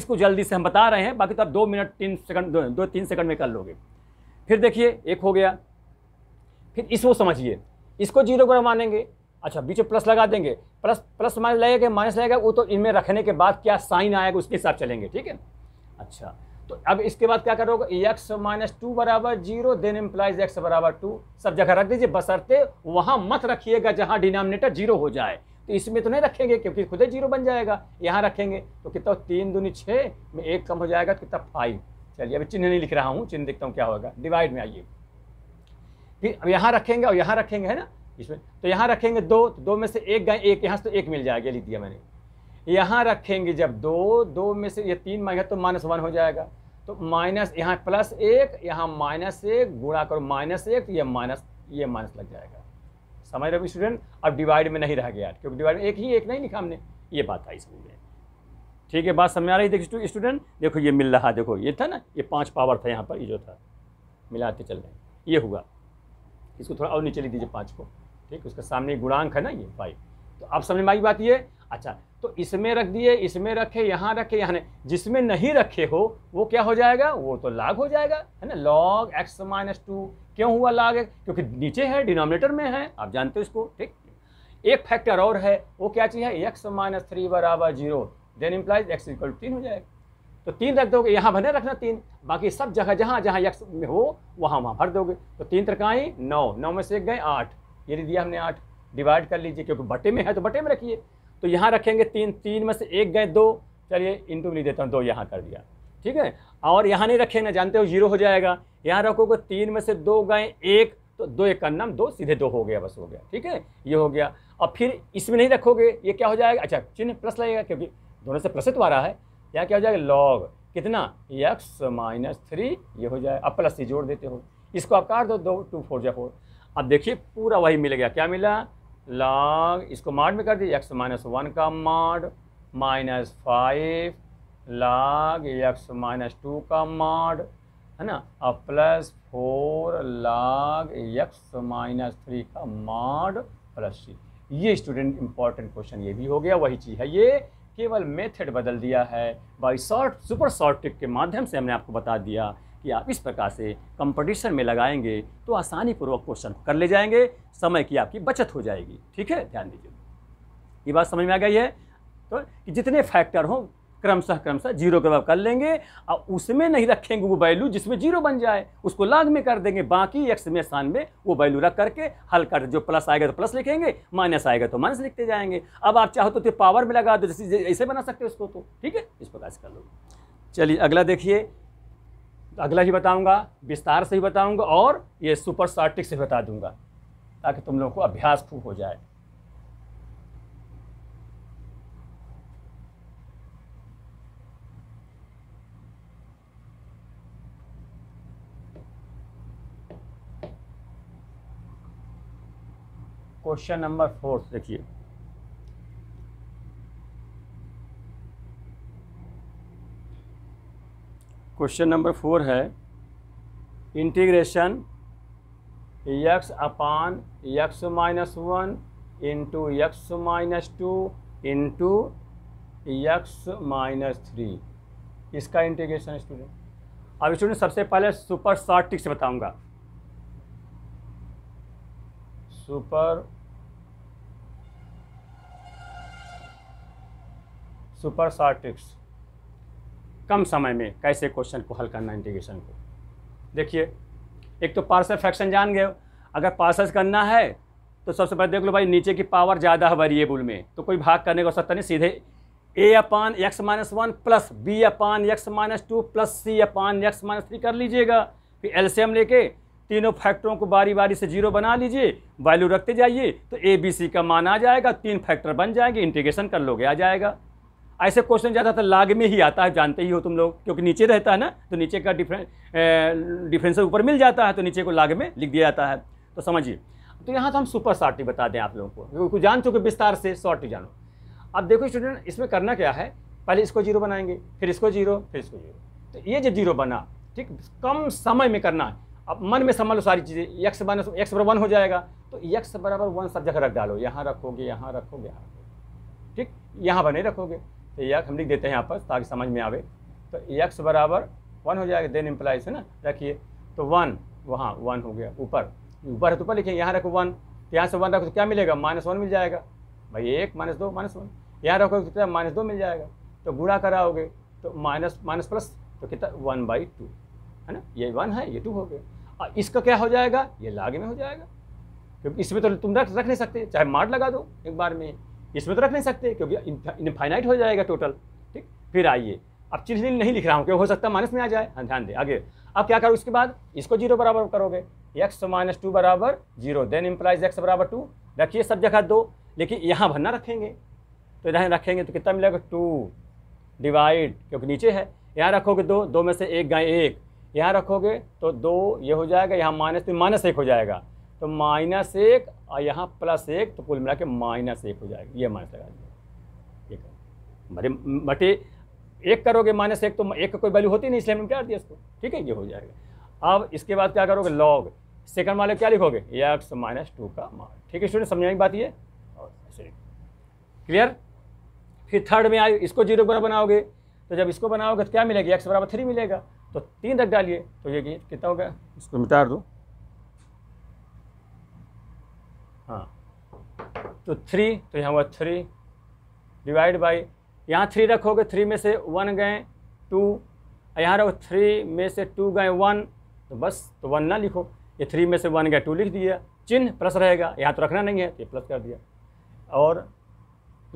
इसको जल्दी से हम बता रहे हैं बाकी तो आप दो मिनट तीन सेकंड दो, दो तीन सेकंड में कर लोगे फिर देखिए एक हो गया फिर इसको समझिए इसको जीरो ग्राम मानेंगे अच्छा बीच में प्लस लगा देंगे प्लस प्लस माइनस लगेगा माइनस लगेगा वो तो इनमें रखने के बाद क्या साइन आएगा उसके हिसाब चलेंगे ठीक है अच्छा तो अब इसके बाद क्या करोगे एक्स माइनस टू बराबर जीरो देन इम्प्लाइज एक्स बराबर टू सब जगह रख दीजिए बसरते वहाँ मत रखिएगा जहाँ डिनोमिनेटर जीरो हो जाए तो इसमें तो नहीं रखेंगे क्योंकि खुद ही जीरो बन जाएगा यहाँ रखेंगे तो कितना तीन दूनी छः में एक कम हो जाएगा तो कितना फाइव चलिए अभी चिन्ह नहीं लिख रहा हूँ चिन्ह देखता हूँ क्या होगा डिवाइड में आइए फिर अब यहाँ रखेंगे और यहाँ रखेंगे है ना इसमें तो यहाँ रखेंगे दो तो दो में से एक गाय एक यहाँ से तो एक मिल जाएगा लिख दिया मैंने यहाँ रखेंगे जब दो दो में से ये तीन माइनस तो माइनस वन हो जाएगा तो माइनस यहाँ प्लस एक यहाँ माइनस एक गुणा करो माइनस एक तो ये माइनस ये माइनस लग जाएगा समझ रहे हो स्टूडेंट अब डिवाइड में नहीं रह गया क्योंकि डिवाइड में एक ही एक नहीं लिखा हमने ये बात आई समझ में ठीक है बात समझ आ रही देखिए स्टूडेंट देखो ये मिल रहा देखो ये था ना ये पाँच पावर था यहाँ पर ये जो था मिलाते चल रहे ये हुआ इसको थोड़ा और नीचे लिख दीजिए पाँच को ठीक उसके सामने गुणांक है ना ये फाइव तो अब समझ में आई बात ये अच्छा तो इसमें रख दिए इसमें रखे यहाँ रखे यहाँ जिसमें नहीं रखे हो वो क्या हो जाएगा वो तो लाग हो जाएगा है ना लॉग एक्स माइनस टू क्यों हुआ लाग क्योंकि नीचे है डिनोमिनेटर में है आप जानते हो इसको ठीक एक फैक्टर और है वो क्या चीज़ है एक्स माइनस थ्री बराबर zero then implies x equal to तीन हो जाएगा तो तीन रख दोगे यहाँ भरने रखना तीन बाकी सब जगह जहाँ जहाँ एक्स में हो वहाँ वहाँ भर दोगे तो तीन तरकाई नौ नौ में से एक गए आठ यदि दिया हमने आठ डिवाइड कर लीजिए क्योंकि बटे में है तो बटे में रखिए तो यहाँ रखेंगे तीन तीन में से एक गए दो चलिए इंटू में लिख देता हूँ दो यहाँ कर दिया ठीक है और यहाँ नहीं रखेंगे ना जानते हो जीरो हो जाएगा यहाँ रखोगे तीन में से दो गए एक तो दो एक का नाम दो सीधे दो हो गया बस हो गया ठीक है ये हो गया और फिर इसमें नहीं रखोगे ये क्या हो जाएगा अच्छा चिन्ह प्लस लगेगा क्योंकि दोनों से प्रसिद्ध आ रहा है यहाँ क्या हो जाएगा लॉग कितना एक्स माइनस थ्री ये हो जाएगा अब प्लस से जोड़ देते हो इसको आप काट दो दो टू फोर या फोर अब देखिए पूरा वही मिल गया क्या मिला लॉग इसको मॉड में कर दीजिए एक्स माइनस वन का mod minus five log x minus two का मॉड है ना और plus four log x minus three का मॉड प्लस सी ये स्टूडेंट इम्पॉर्टेंट क्वेश्चन ये भी हो गया वही चीज़ है ये केवल मेथड बदल दिया है by short super short trick के माध्यम से हमने आपको बता दिया कि आप इस प्रकार से कंपटीशन में लगाएंगे तो आसानी पूर्वक क्वेश्चन कर ले जाएंगे समय की आपकी बचत हो जाएगी ठीक है ध्यान दीजिए ये बात समझ में आ गई है तो कि जितने फैक्टर हों क्रमशः क्रमशः जीरो के कर लेंगे और उसमें नहीं रखेंगे वो वैल्यू जिसमें जीरो बन जाए उसको लाग में कर देंगे बाकी यक्स में स्थान में वो वैल्यू रख करके हल कर जो प्लस आएगा तो प्लस लिखेंगे माइनस आएगा तो माइनस लिखते जाएंगे अब आप चाहो तो, तो पावर में लगा दो जैसे ऐसे बना सकते हो उसको तो ठीक है इस प्रकार से कर लो चलिए अगला देखिए अगला ही बताऊंगा विस्तार से ही बताऊंगा और ये सुपर सार्टिक से बता दूंगा ताकि तुम लोगों को अभ्यास खूब हो जाए क्वेश्चन नंबर फोर्थ देखिए क्वेश्चन नंबर फोर है integration x upon x minus one into x minus two into x minus three इसका इंटीग्रेशन स्टूडेंट अब स्टूडेंट सबसे पहले सुपर शॉर्ट ट्रिक से बताऊंगा सुपर सुपर शॉर्ट ट्रिक्स कम समय में कैसे क्वेश्चन को हल करना इंटीग्रेशन को देखिए एक तो पार्सल फ्रैक्शन जान गए अगर पार्सल करना है तो सबसे पहले देख लो भाई नीचे की पावर ज़्यादा है वेरिएबल में तो कोई भाग करने का सकता नहीं सीधे A upon x minus one plus B upon x minus two plus C upon x minus three कर लीजिएगा फिर एलसीएम लेके तीनों फैक्टरों को बारी बारी से जीरो बना लीजिए वैल्यू रखते जाइए तो ए बी सी का मान आ जाएगा तीन फैक्टर बन जाएंगे इंटीग्रेशन कर लोगे आ जाएगा ऐसे क्वेश्चन ज़्यादातर लाग में ही आता है जानते ही हो तुम लोग क्योंकि नीचे रहता है ना तो नीचे का डिफरेंस डिफरेंसर ऊपर मिल जाता है तो नीचे को लाग में लिख दिया जाता है तो समझिए तो यहाँ तो हम सुपर शॉर्ट बता दें आप लोगों को क्योंकि जान चुके विस्तार से शॉर्ट जानो अब देखो स्टूडेंट इसमें करना क्या है पहले इसको जीरो बनाएंगे फिर इसको जीरो फिर इसको जीरो तो ये जो जीरो बना ठीक कम समय में करना है अब मन में समझ लो सारी चीज़ें यक्स बन यक्स बराबर वन हो जाएगा तो यक्स बराबर वन सब जगह रख डालो यहाँ रखोगे यहाँ रखोगे यहाँ रखोगे ठीक यहाँ बने रखोगे यक हम लिख देते हैं यहाँ पर ताकि समझ में आवे तो एक्स बराबर वन हो जाएगा देन इम्प्लाइज है ना रखिए तो वन वहाँ वन हो गया ऊपर ऊपर है तो ऊपर लिखिए यहाँ रखो वन तो यहाँ से वन रखो तो क्या मिलेगा माइनस वन मिल जाएगा भाई एक माइनस दो माइनस वन यहाँ रखो तो कितना माइनस दो मिल जाएगा तो गुड़ा कराओगे तो माइनस माइनस प्लस तो कितना वन बाई टू है ना ये वन है ये टू हो गया और इसका क्या हो जाएगा ये लागे में हो जाएगा क्योंकि इसमें तो तुम रख रख नहीं सकते चाहे मार्ट लगा दो एक बार में इसमें तो रख नहीं सकते क्योंकि इनफाइनाइट हो जाएगा टोटल ठीक फिर आइए अब चिन्ह नहीं लिख रहा हूँ क्यों हो सकता है माइनस में आ जाए हाँ, ध्यान दे आगे अब क्या करो उसके बाद इसको जीरो बराबर करोगे एक्स माइनस टू बराबर जीरो देन इम्प्लाइज एक्स बराबर टू रखिए सब जगह दो लेकिन यहाँ भरना रखेंगे तो यहाँ रखेंगे तो कितना मिलेगा टू डिवाइड क्योंकि नीचे है यहाँ रखोगे दो दो में से एक गाय एक यहाँ रखोगे तो दो ये हो जाएगा यहाँ माइनस तो माइनस एक हो जाएगा तो माइनस एक और यहाँ प्लस एक तो कुल मिला के माइनस एक हो जाएगा ये माइनस लगा दिया है भरे बटे एक करोगे माइनस एक तो एक का कोई वैल्यू होती नहीं इसलिए हमने क्या दिया इसको ठीक है ये हो जाएगा अब इसके बाद क्या करोगे लॉग सेकंड वाले क्या लिखोगे एक्स माइनस टू का मान ठीक है स्टूडेंट समझाने की बात ये और क्लियर फिर थर्ड में आए इसको जीरो बराबर बनाओगे तो जब इसको बनाओगे तो क्या मिलेगा एक्स बराबर थ्री मिलेगा तो तीन तक डालिए तो ये कितना होगा इसको मिटा दो हाँ तो थ्री तो यहाँ हुआ थ्री डिवाइड बाई यहाँ थ्री रखोगे थ्री में से वन गए टू यहाँ रखो थ्री में से टू गए वन तो बस तो वन ना लिखो ये थ्री में से वन गए टू लिख दिया चिन्ह प्लस रहेगा यहाँ तो रखना नहीं है तो ये प्लस कर दिया और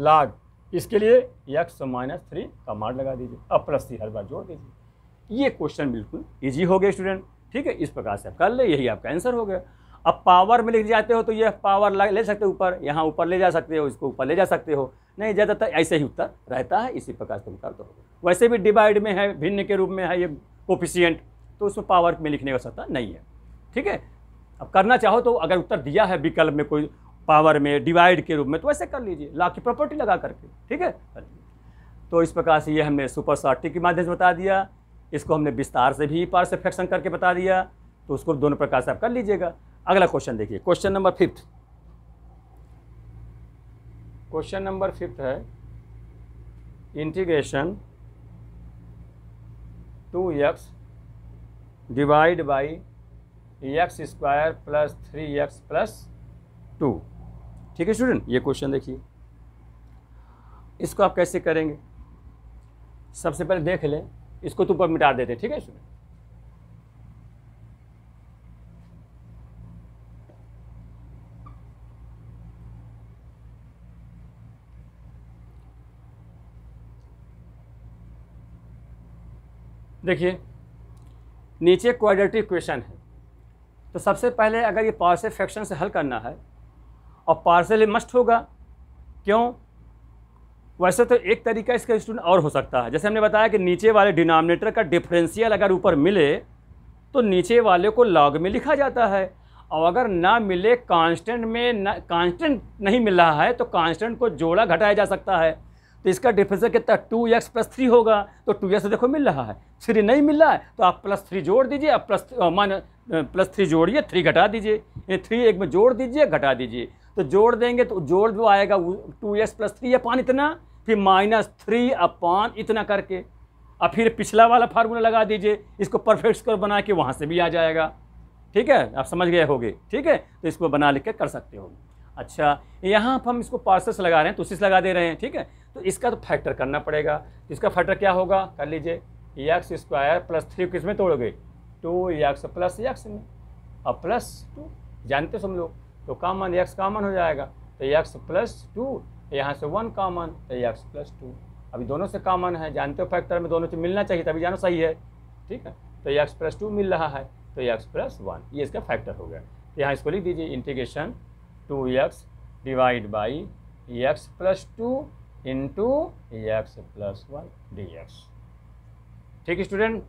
लाग इसके लिए यक्स माइनस थ्री का मार्ड लगा दीजिए अब प्लस थ्री हर बार जोड़ दीजिए ये क्वेश्चन बिल्कुल ईजी हो गया स्टूडेंट ठीक है इस प्रकार से आप कर ले यही आपका आंसर हो गया अब पावर में लिख जाते हो तो ये पावर ले सकते हो ऊपर यहाँ ऊपर ले जा सकते हो इसको ऊपर ले जा सकते हो नहीं ज़्यादातर ऐसे ही उत्तर रहता है इसी प्रकार से उत्तर दो वैसे भी डिवाइड में है भिन्न के रूप में है ये कोफिशियंट तो उसमें पावर में लिखने का सत्ता नहीं है ठीक है अब करना चाहो तो अगर उत्तर दिया है विकल्प में कोई पावर में डिवाइड के रूप में तो वैसे कर लीजिए ला की प्रॉपर्टी लगा करके ठीक है तो इस प्रकार से ये हमने सुपर शॉर्टिंग के माध्यम से बता दिया इसको हमने विस्तार से भी पार पार्सफेक्शन करके बता दिया तो उसको दोनों प्रकार से आप कर लीजिएगा अगला क्वेश्चन देखिए question number fifth question number fifth है integration two x divide by x square plus three x plus two ठीक है स्टूडेंट ये क्वेश्चन देखिए इसको आप कैसे करेंगे सबसे पहले देख लें इसको तो ऊपर मिटा देते ठीक है स्टूडेंट देखिए नीचे क्वाड्रेटिक इक्वेशन है तो सबसे पहले अगर ये पार्सल फ्रैक्शन से हल करना है और पार्सल मस्ट होगा क्यों वैसे तो एक तरीका इसका स्टूडेंट और हो सकता है जैसे हमने बताया कि नीचे वाले डिनोमिनेटर का डिफरेंशियल अगर ऊपर मिले तो नीचे वाले को लॉग में लिखा जाता है और अगर ना मिले कांस्टेंट में ना कांस्टेंट नहीं मिल रहा है तो कांस्टेंट को जोड़ा घटाया जा सकता है तो इसका डिफ्रेंसर कितना टू एक्स प्लस थ्री होगा तो टू एक्स तो देखो मिल रहा है थ्री नहीं मिल रहा है तो आप प्लस थ्री जोड़ दीजिए आप प्लस मान प्लस थ्री जोड़िए थ्री घटा दीजिए थ्री एक में जोड़ दीजिए घटा दीजिए तो जोड़ देंगे तो जोड़ जो आएगा two x plus three upon इतना फिर माइनस थ्री अपान इतना करके और फिर पिछला वाला फार्मूला लगा दीजिए इसको परफेक्ट स्क्वायर बना के वहाँ से भी आ जाएगा ठीक है आप समझ गए होगे ठीक है तो इसको बना लिख के कर सकते हो अच्छा यहाँ पर हम इसको पार्सल्स लगा रहे हैं तो उसी लगा दे रहे हैं ठीक है तो इसका तो फैक्टर करना पड़ेगा तो इसका फैक्टर क्या होगा कर लीजिए एक्स स्क्वायर प्लस थ्री किस में तोड़ोगे टू एक्स प्लस एक्स में और प्लस टू जानते सब लोग तो कामन एक्स कामन हो जाएगा तो एक्स प्लस टू यहाँ से वन कामन तो एक्स प्लस टू अभी दोनों से कामन है जानते हो फैक्टर में दोनों से मिलना चाहिए तभी जानो सही है ठीक है तो एक्स प्लस टू मिल रहा है तो एक्स प्लस वन ये इसका फैक्टर हो गया तो यहाँ इसको लिख दीजिए integration two x divide by x plus two into x plus y d x ठीक स्टूडेंट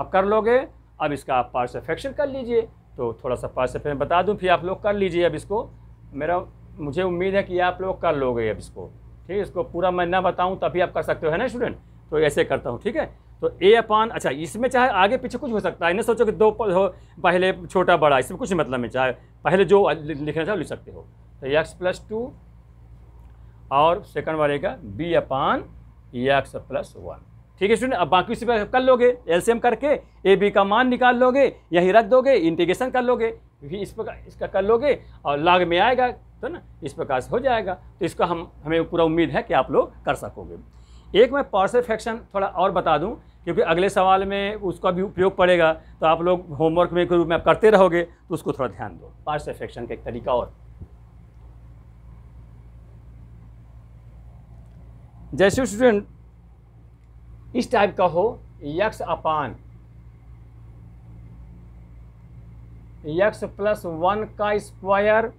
अब कर लोगे अब इसका आप पार्ट फैक्शन कर लीजिए तो थोड़ा सा पार्ट से फिर बता दूं फिर आप लोग कर लीजिए अब इसको मेरा मुझे उम्मीद है कि आप लोग कर लोगे अब इसको ठीक है इसको पूरा मैं ना बताऊँ तभी आप कर सकते हो है ना स्टूडेंट तो ऐसे करता हूँ ठीक है तो ए अपान अच्छा इसमें चाहे आगे पीछे कुछ हो सकता है ना सोचो कि दो हो पहले छोटा बड़ा इसमें कुछ मतलब नहीं चाहे पहले जो लिखना चाहो लिख सकते हो तो एक्स प्लस टू और सेकंड वाले का B upon x plus one ठीक है स्टूडेंट अब बाकी उसी पर कर लोगे एलसीएम करके ए बी का मान निकाल लोगे यही रख दोगे इंटीग्रेशन कर लोगे भी इस प्रकार इसका कर लोगे और लाग में आएगा तो ना इस प्रकार से हो जाएगा तो इसका हम हमें पूरा उम्मीद है कि आप लोग कर सकोगे एक मैं पार्सल फ्रैक्शन थोड़ा और बता दूँ क्योंकि अगले सवाल में उसका भी उपयोग पड़ेगा तो आप लोग होमवर्क में के रूप में आप करते रहोगे तो उसको थोड़ा ध्यान दो पार्सल फ्रैक्शन का एक तरीका और जैसे स्टूडेंट इस टाइप का हो x upon x plus one का square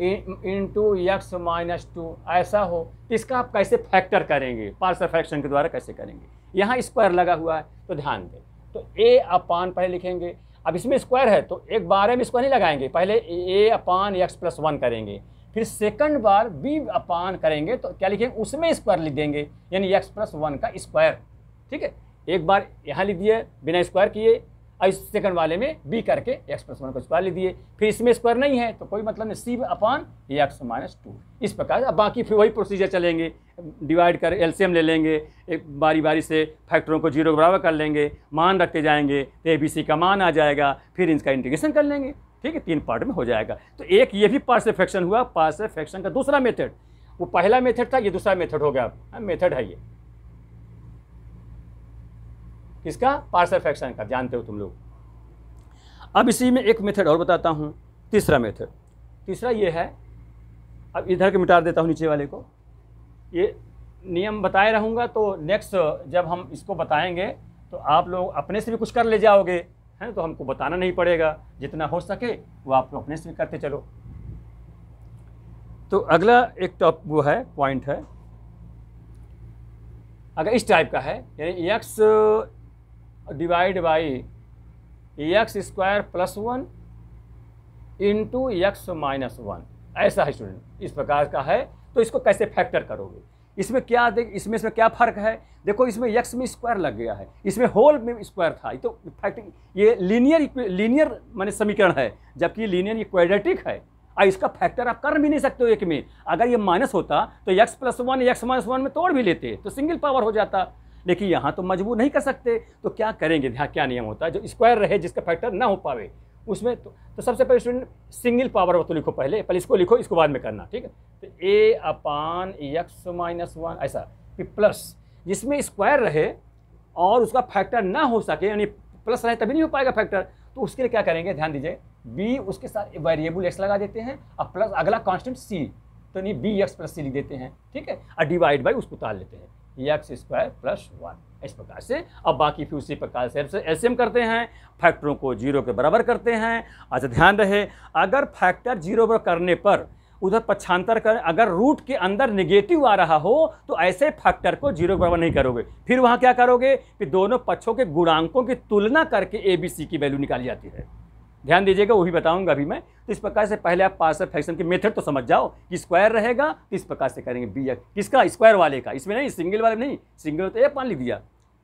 into x minus two ऐसा हो इसका आप कैसे फैक्टर करेंगे पार्सल फ्रैक्शन के द्वारा कैसे करेंगे यहाँ स्क्वायर लगा हुआ है तो ध्यान दें तो ए अपान पहले लिखेंगे अब इसमें स्क्वायर है तो एक बारह में स्क्वायर नहीं लगाएंगे पहले ए अपान यक्स प्लस वन करेंगे फिर सेकंड बार बी अपान करेंगे तो क्या लिखेंगे उसमें स्क्वायर लिख देंगे यानी एक्स प्लस वन का स्क्वायर ठीक है एक बार यहाँ लिख दिए बिना स्क्वायर किए और इस सेकंड वाले में बी करके एक्स प्लस वन का स्क्वायर लिख दिए फिर इसमें स्क्वायर नहीं है तो कोई मतलब नहीं C upon x minus two इस प्रकार अब बाकी फिर वही प्रोसीजर चलेंगे डिवाइड कर एलसीएम ले लेंगे एक बारी बारी से फैक्टरों को जीरो बराबर कर लेंगे मान रखते जाएंगे तो ए बी सी का मान आ जाएगा फिर इनका इंटीग्रेशन कर लेंगे ठीक है तीन पार्ट में हो जाएगा तो एक ये भी पार्ट से फ्रैक्शन हुआ पार्ट से फ्रैक्शन का दूसरा मेथड वो पहला मेथड था ये दूसरा मेथड हो गया मेथड हाँ, है ये किसका से फ्रैक्शन का जानते हो तुम लोग अब इसी में एक मेथड और बताता हूँ तीसरा मेथड तीसरा ये है अब इधर के मिटा देता हूँ नीचे वाले को ये नियम बताए रहूँगा तो नेक्स्ट जब हम इसको बताएंगे तो आप लोग अपने से भी कुछ कर ले जाओगे हैं तो हमको बताना नहीं पड़ेगा जितना हो सके वो आप अपने से करते चलो तो अगला एक टॉप वो है पॉइंट है अगर इस टाइप का है यानी x divide by x square plus one into x minus one ऐसा है स्टूडेंट इस प्रकार का है तो इसको कैसे फैक्टर करोगे इसमें क्या देख इसमें इसमें क्या फ़र्क है देखो इसमें यक्स में स्क्वायर लग गया है इसमें होल में स्क्वायर था ये तो फैक्टिंग ये लीनियर लीनियर मैंने समीकरण है जबकि लीनियर ये क्वाड्रेटिक है और इसका फैक्टर आप कर भी नहीं सकते हो एक में अगर ये माइनस होता तो x plus one x minus one में तोड़ भी लेते तो सिंगल पावर हो जाता लेकिन यहाँ तो मजबूर नहीं कर सकते तो क्या करेंगे क्या नियम होता है जो स्क्वायर रहे जिसका फैक्टर ना हो पावे उसमें तो, तो सबसे पहले स्टूडेंट सिंगल पावर ऑफ तो लिखो पहले पहले इसको लिखो इसको बाद में करना ठीक है तो A upon x minus one ऐसा प्लस जिसमें स्क्वायर रहे और उसका फैक्टर ना हो सके यानी प्लस रहे तभी नहीं हो पाएगा फैक्टर तो उसके लिए क्या करेंगे ध्यान दीजिए बी उसके साथ वेरिएबल एक्स लगा देते हैं और प्लस अगला कॉन्स्टेंट सी तो नहीं बी एक्स प्लस सी लिख देते हैं ठीक है और डिवाइड बाई उसको उतार लेते हैं एक्स स्क्वायर प्लस वन इस प्रकार से अब बाकी फिर उसी प्रकार से एलसीएम करते हैं फैक्टरों को जीरो के बराबर करते हैं अच्छा ध्यान रहे अगर फैक्टर जीरो पर करने पर उधर पक्षांतर कर अगर रूट के अंदर निगेटिव आ रहा हो तो ऐसे फैक्टर को जीरो के बराबर नहीं करोगे फिर वहाँ क्या करोगे कि दोनों पक्षों के गुणांकों की तुलना करके ए बी सी की वैल्यू निकाली जाती है ध्यान दीजिएगा वही बताऊंगा अभी मैं तो इस प्रकार से पहले आप पार्सल फ्रैक्शन के मेथड तो समझ जाओ कि स्क्वायर रहेगा तो इस प्रकार से करेंगे बी एक्स किसका स्क्वायर वाले का इसमें नहीं सिंगल वाले नहीं सिंगल तो ए अपन लिख दिया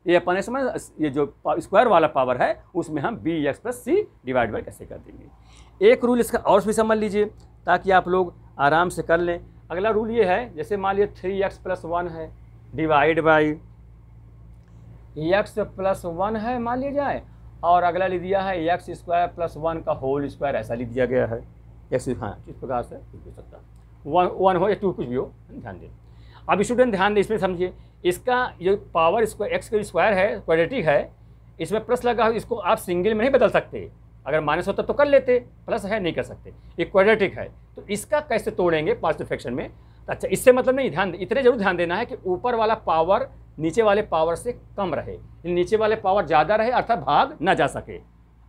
ए अपन इसमें ये जो स्क्वायर वाला पावर है उसमें हम B x plus C divide by कैसे कर देंगे एक रूल इसका और भी समझ लीजिए ताकि आप लोग आराम से कर लें अगला रूल ये है जैसे मान लीजिए थ्री एक्स प्लस वन है divide by x plus one है मान लिया जाए और अगला लिख दिया है एक्स स्क्वायर प्लस वन का होल स्क्वायर ऐसा लिख दिया गया है एक्स हाँ इस प्रकार से कुछ भी सकता वन वन हो या टू कुछ भी हो ध्यान दें अब स्टूडेंट ध्यान दें इसमें समझिए इसका जो पावर स्क्वायर एक्स का स्क्वायर है क्वाड्रेटिक है इसमें प्लस लगा हो इसको आप सिंगल में नहीं बदल सकते अगर माइनस होता तो कर लेते प्लस है नहीं कर सकते ये क्वाड्रेटिक है तो इसका कैसे तोड़ेंगे फ्रैक्शन में अच्छा इससे मतलब नहीं ध्यान इतने जरूर ध्यान देना है कि ऊपर वाला पावर नीचे वाले पावर से कम रहे नीचे वाले पावर ज़्यादा रहे अर्थात भाग ना जा सके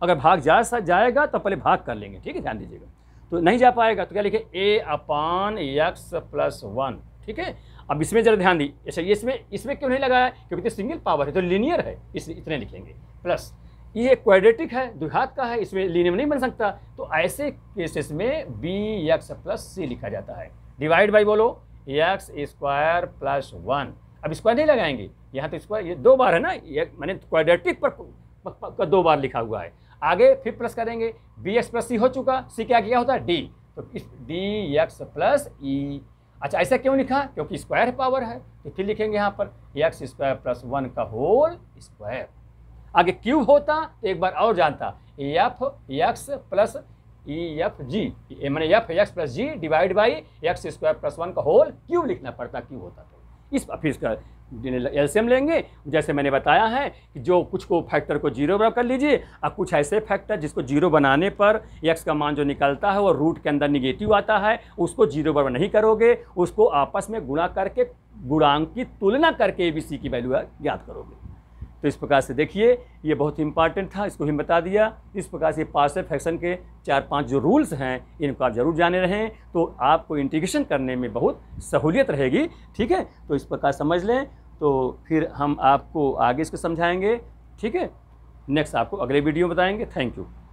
अगर भाग जा जाएगा तो पहले भाग कर लेंगे ठीक है ध्यान दीजिएगा तो नहीं जा पाएगा तो क्या लिखे A upon x plus one ठीक है अब इसमें जरा ध्यान दी अच्छा इसमें इसमें क्यों नहीं लगाया क्योंकि तो सिंगल पावर है तो लीनियर है इसलिए इतने लिखेंगे प्लस ये क्वाड्रेटिक है दुहात का है इसमें लीनियर नहीं बन सकता तो ऐसे केसेस में बी यक्स प्लस सी लिखा जाता है डिवाइड बाई बोलो यक्स स्क्वायर प्लस वन अब स्क्वायर नहीं लगाएंगे यहाँ तो स्क्वायर ये दो बार है ना ये मैंने क्वाड्रेटिक पर का दो बार लिखा हुआ है आगे फिर प्लस करेंगे बी एक्स प्लस सी हो चुका सी क्या किया होता है डी तो डी एक्स प्लस ई अच्छा ऐसा क्यों लिखा क्योंकि स्क्वायर पावर है तो फिर लिखेंगे यहाँ पर एक्स स्क्वायर प्लस वन का होल स्क्वायर आगे क्यूब होता तो एक बार और जानता F x plus E F G मैंने F x plus G divide by x square plus one का होल क्यूब लिखना पड़ता क्यूब होता तो इस फिर का एल्सियम लेंगे जैसे मैंने बताया है कि जो कुछ को फैक्टर को जीरो बराबर कर लीजिए अब कुछ ऐसे फैक्टर जिसको जीरो बनाने पर एक्स का मान जो निकलता है वो रूट के अंदर निगेटिव आता है उसको जीरो बराबर नहीं करोगे उसको आपस में गुणा करके गुणांक की तुलना करके ए बी सी की वैल्यू ज्ञात करोगे तो इस प्रकार से देखिए ये बहुत इंपॉर्टेंट था इसको भी बता दिया इस प्रकार से पार्सल फैक्शन के चार पांच जो रूल्स हैं इनको आप जरूर जाने रहें तो आपको इंटीग्रेशन करने में बहुत सहूलियत रहेगी ठीक है तो इस प्रकार समझ लें तो फिर हम आपको आगे इसको समझाएँगे ठीक है नेक्स्ट आपको अगले वीडियो बताएँगे थैंक यू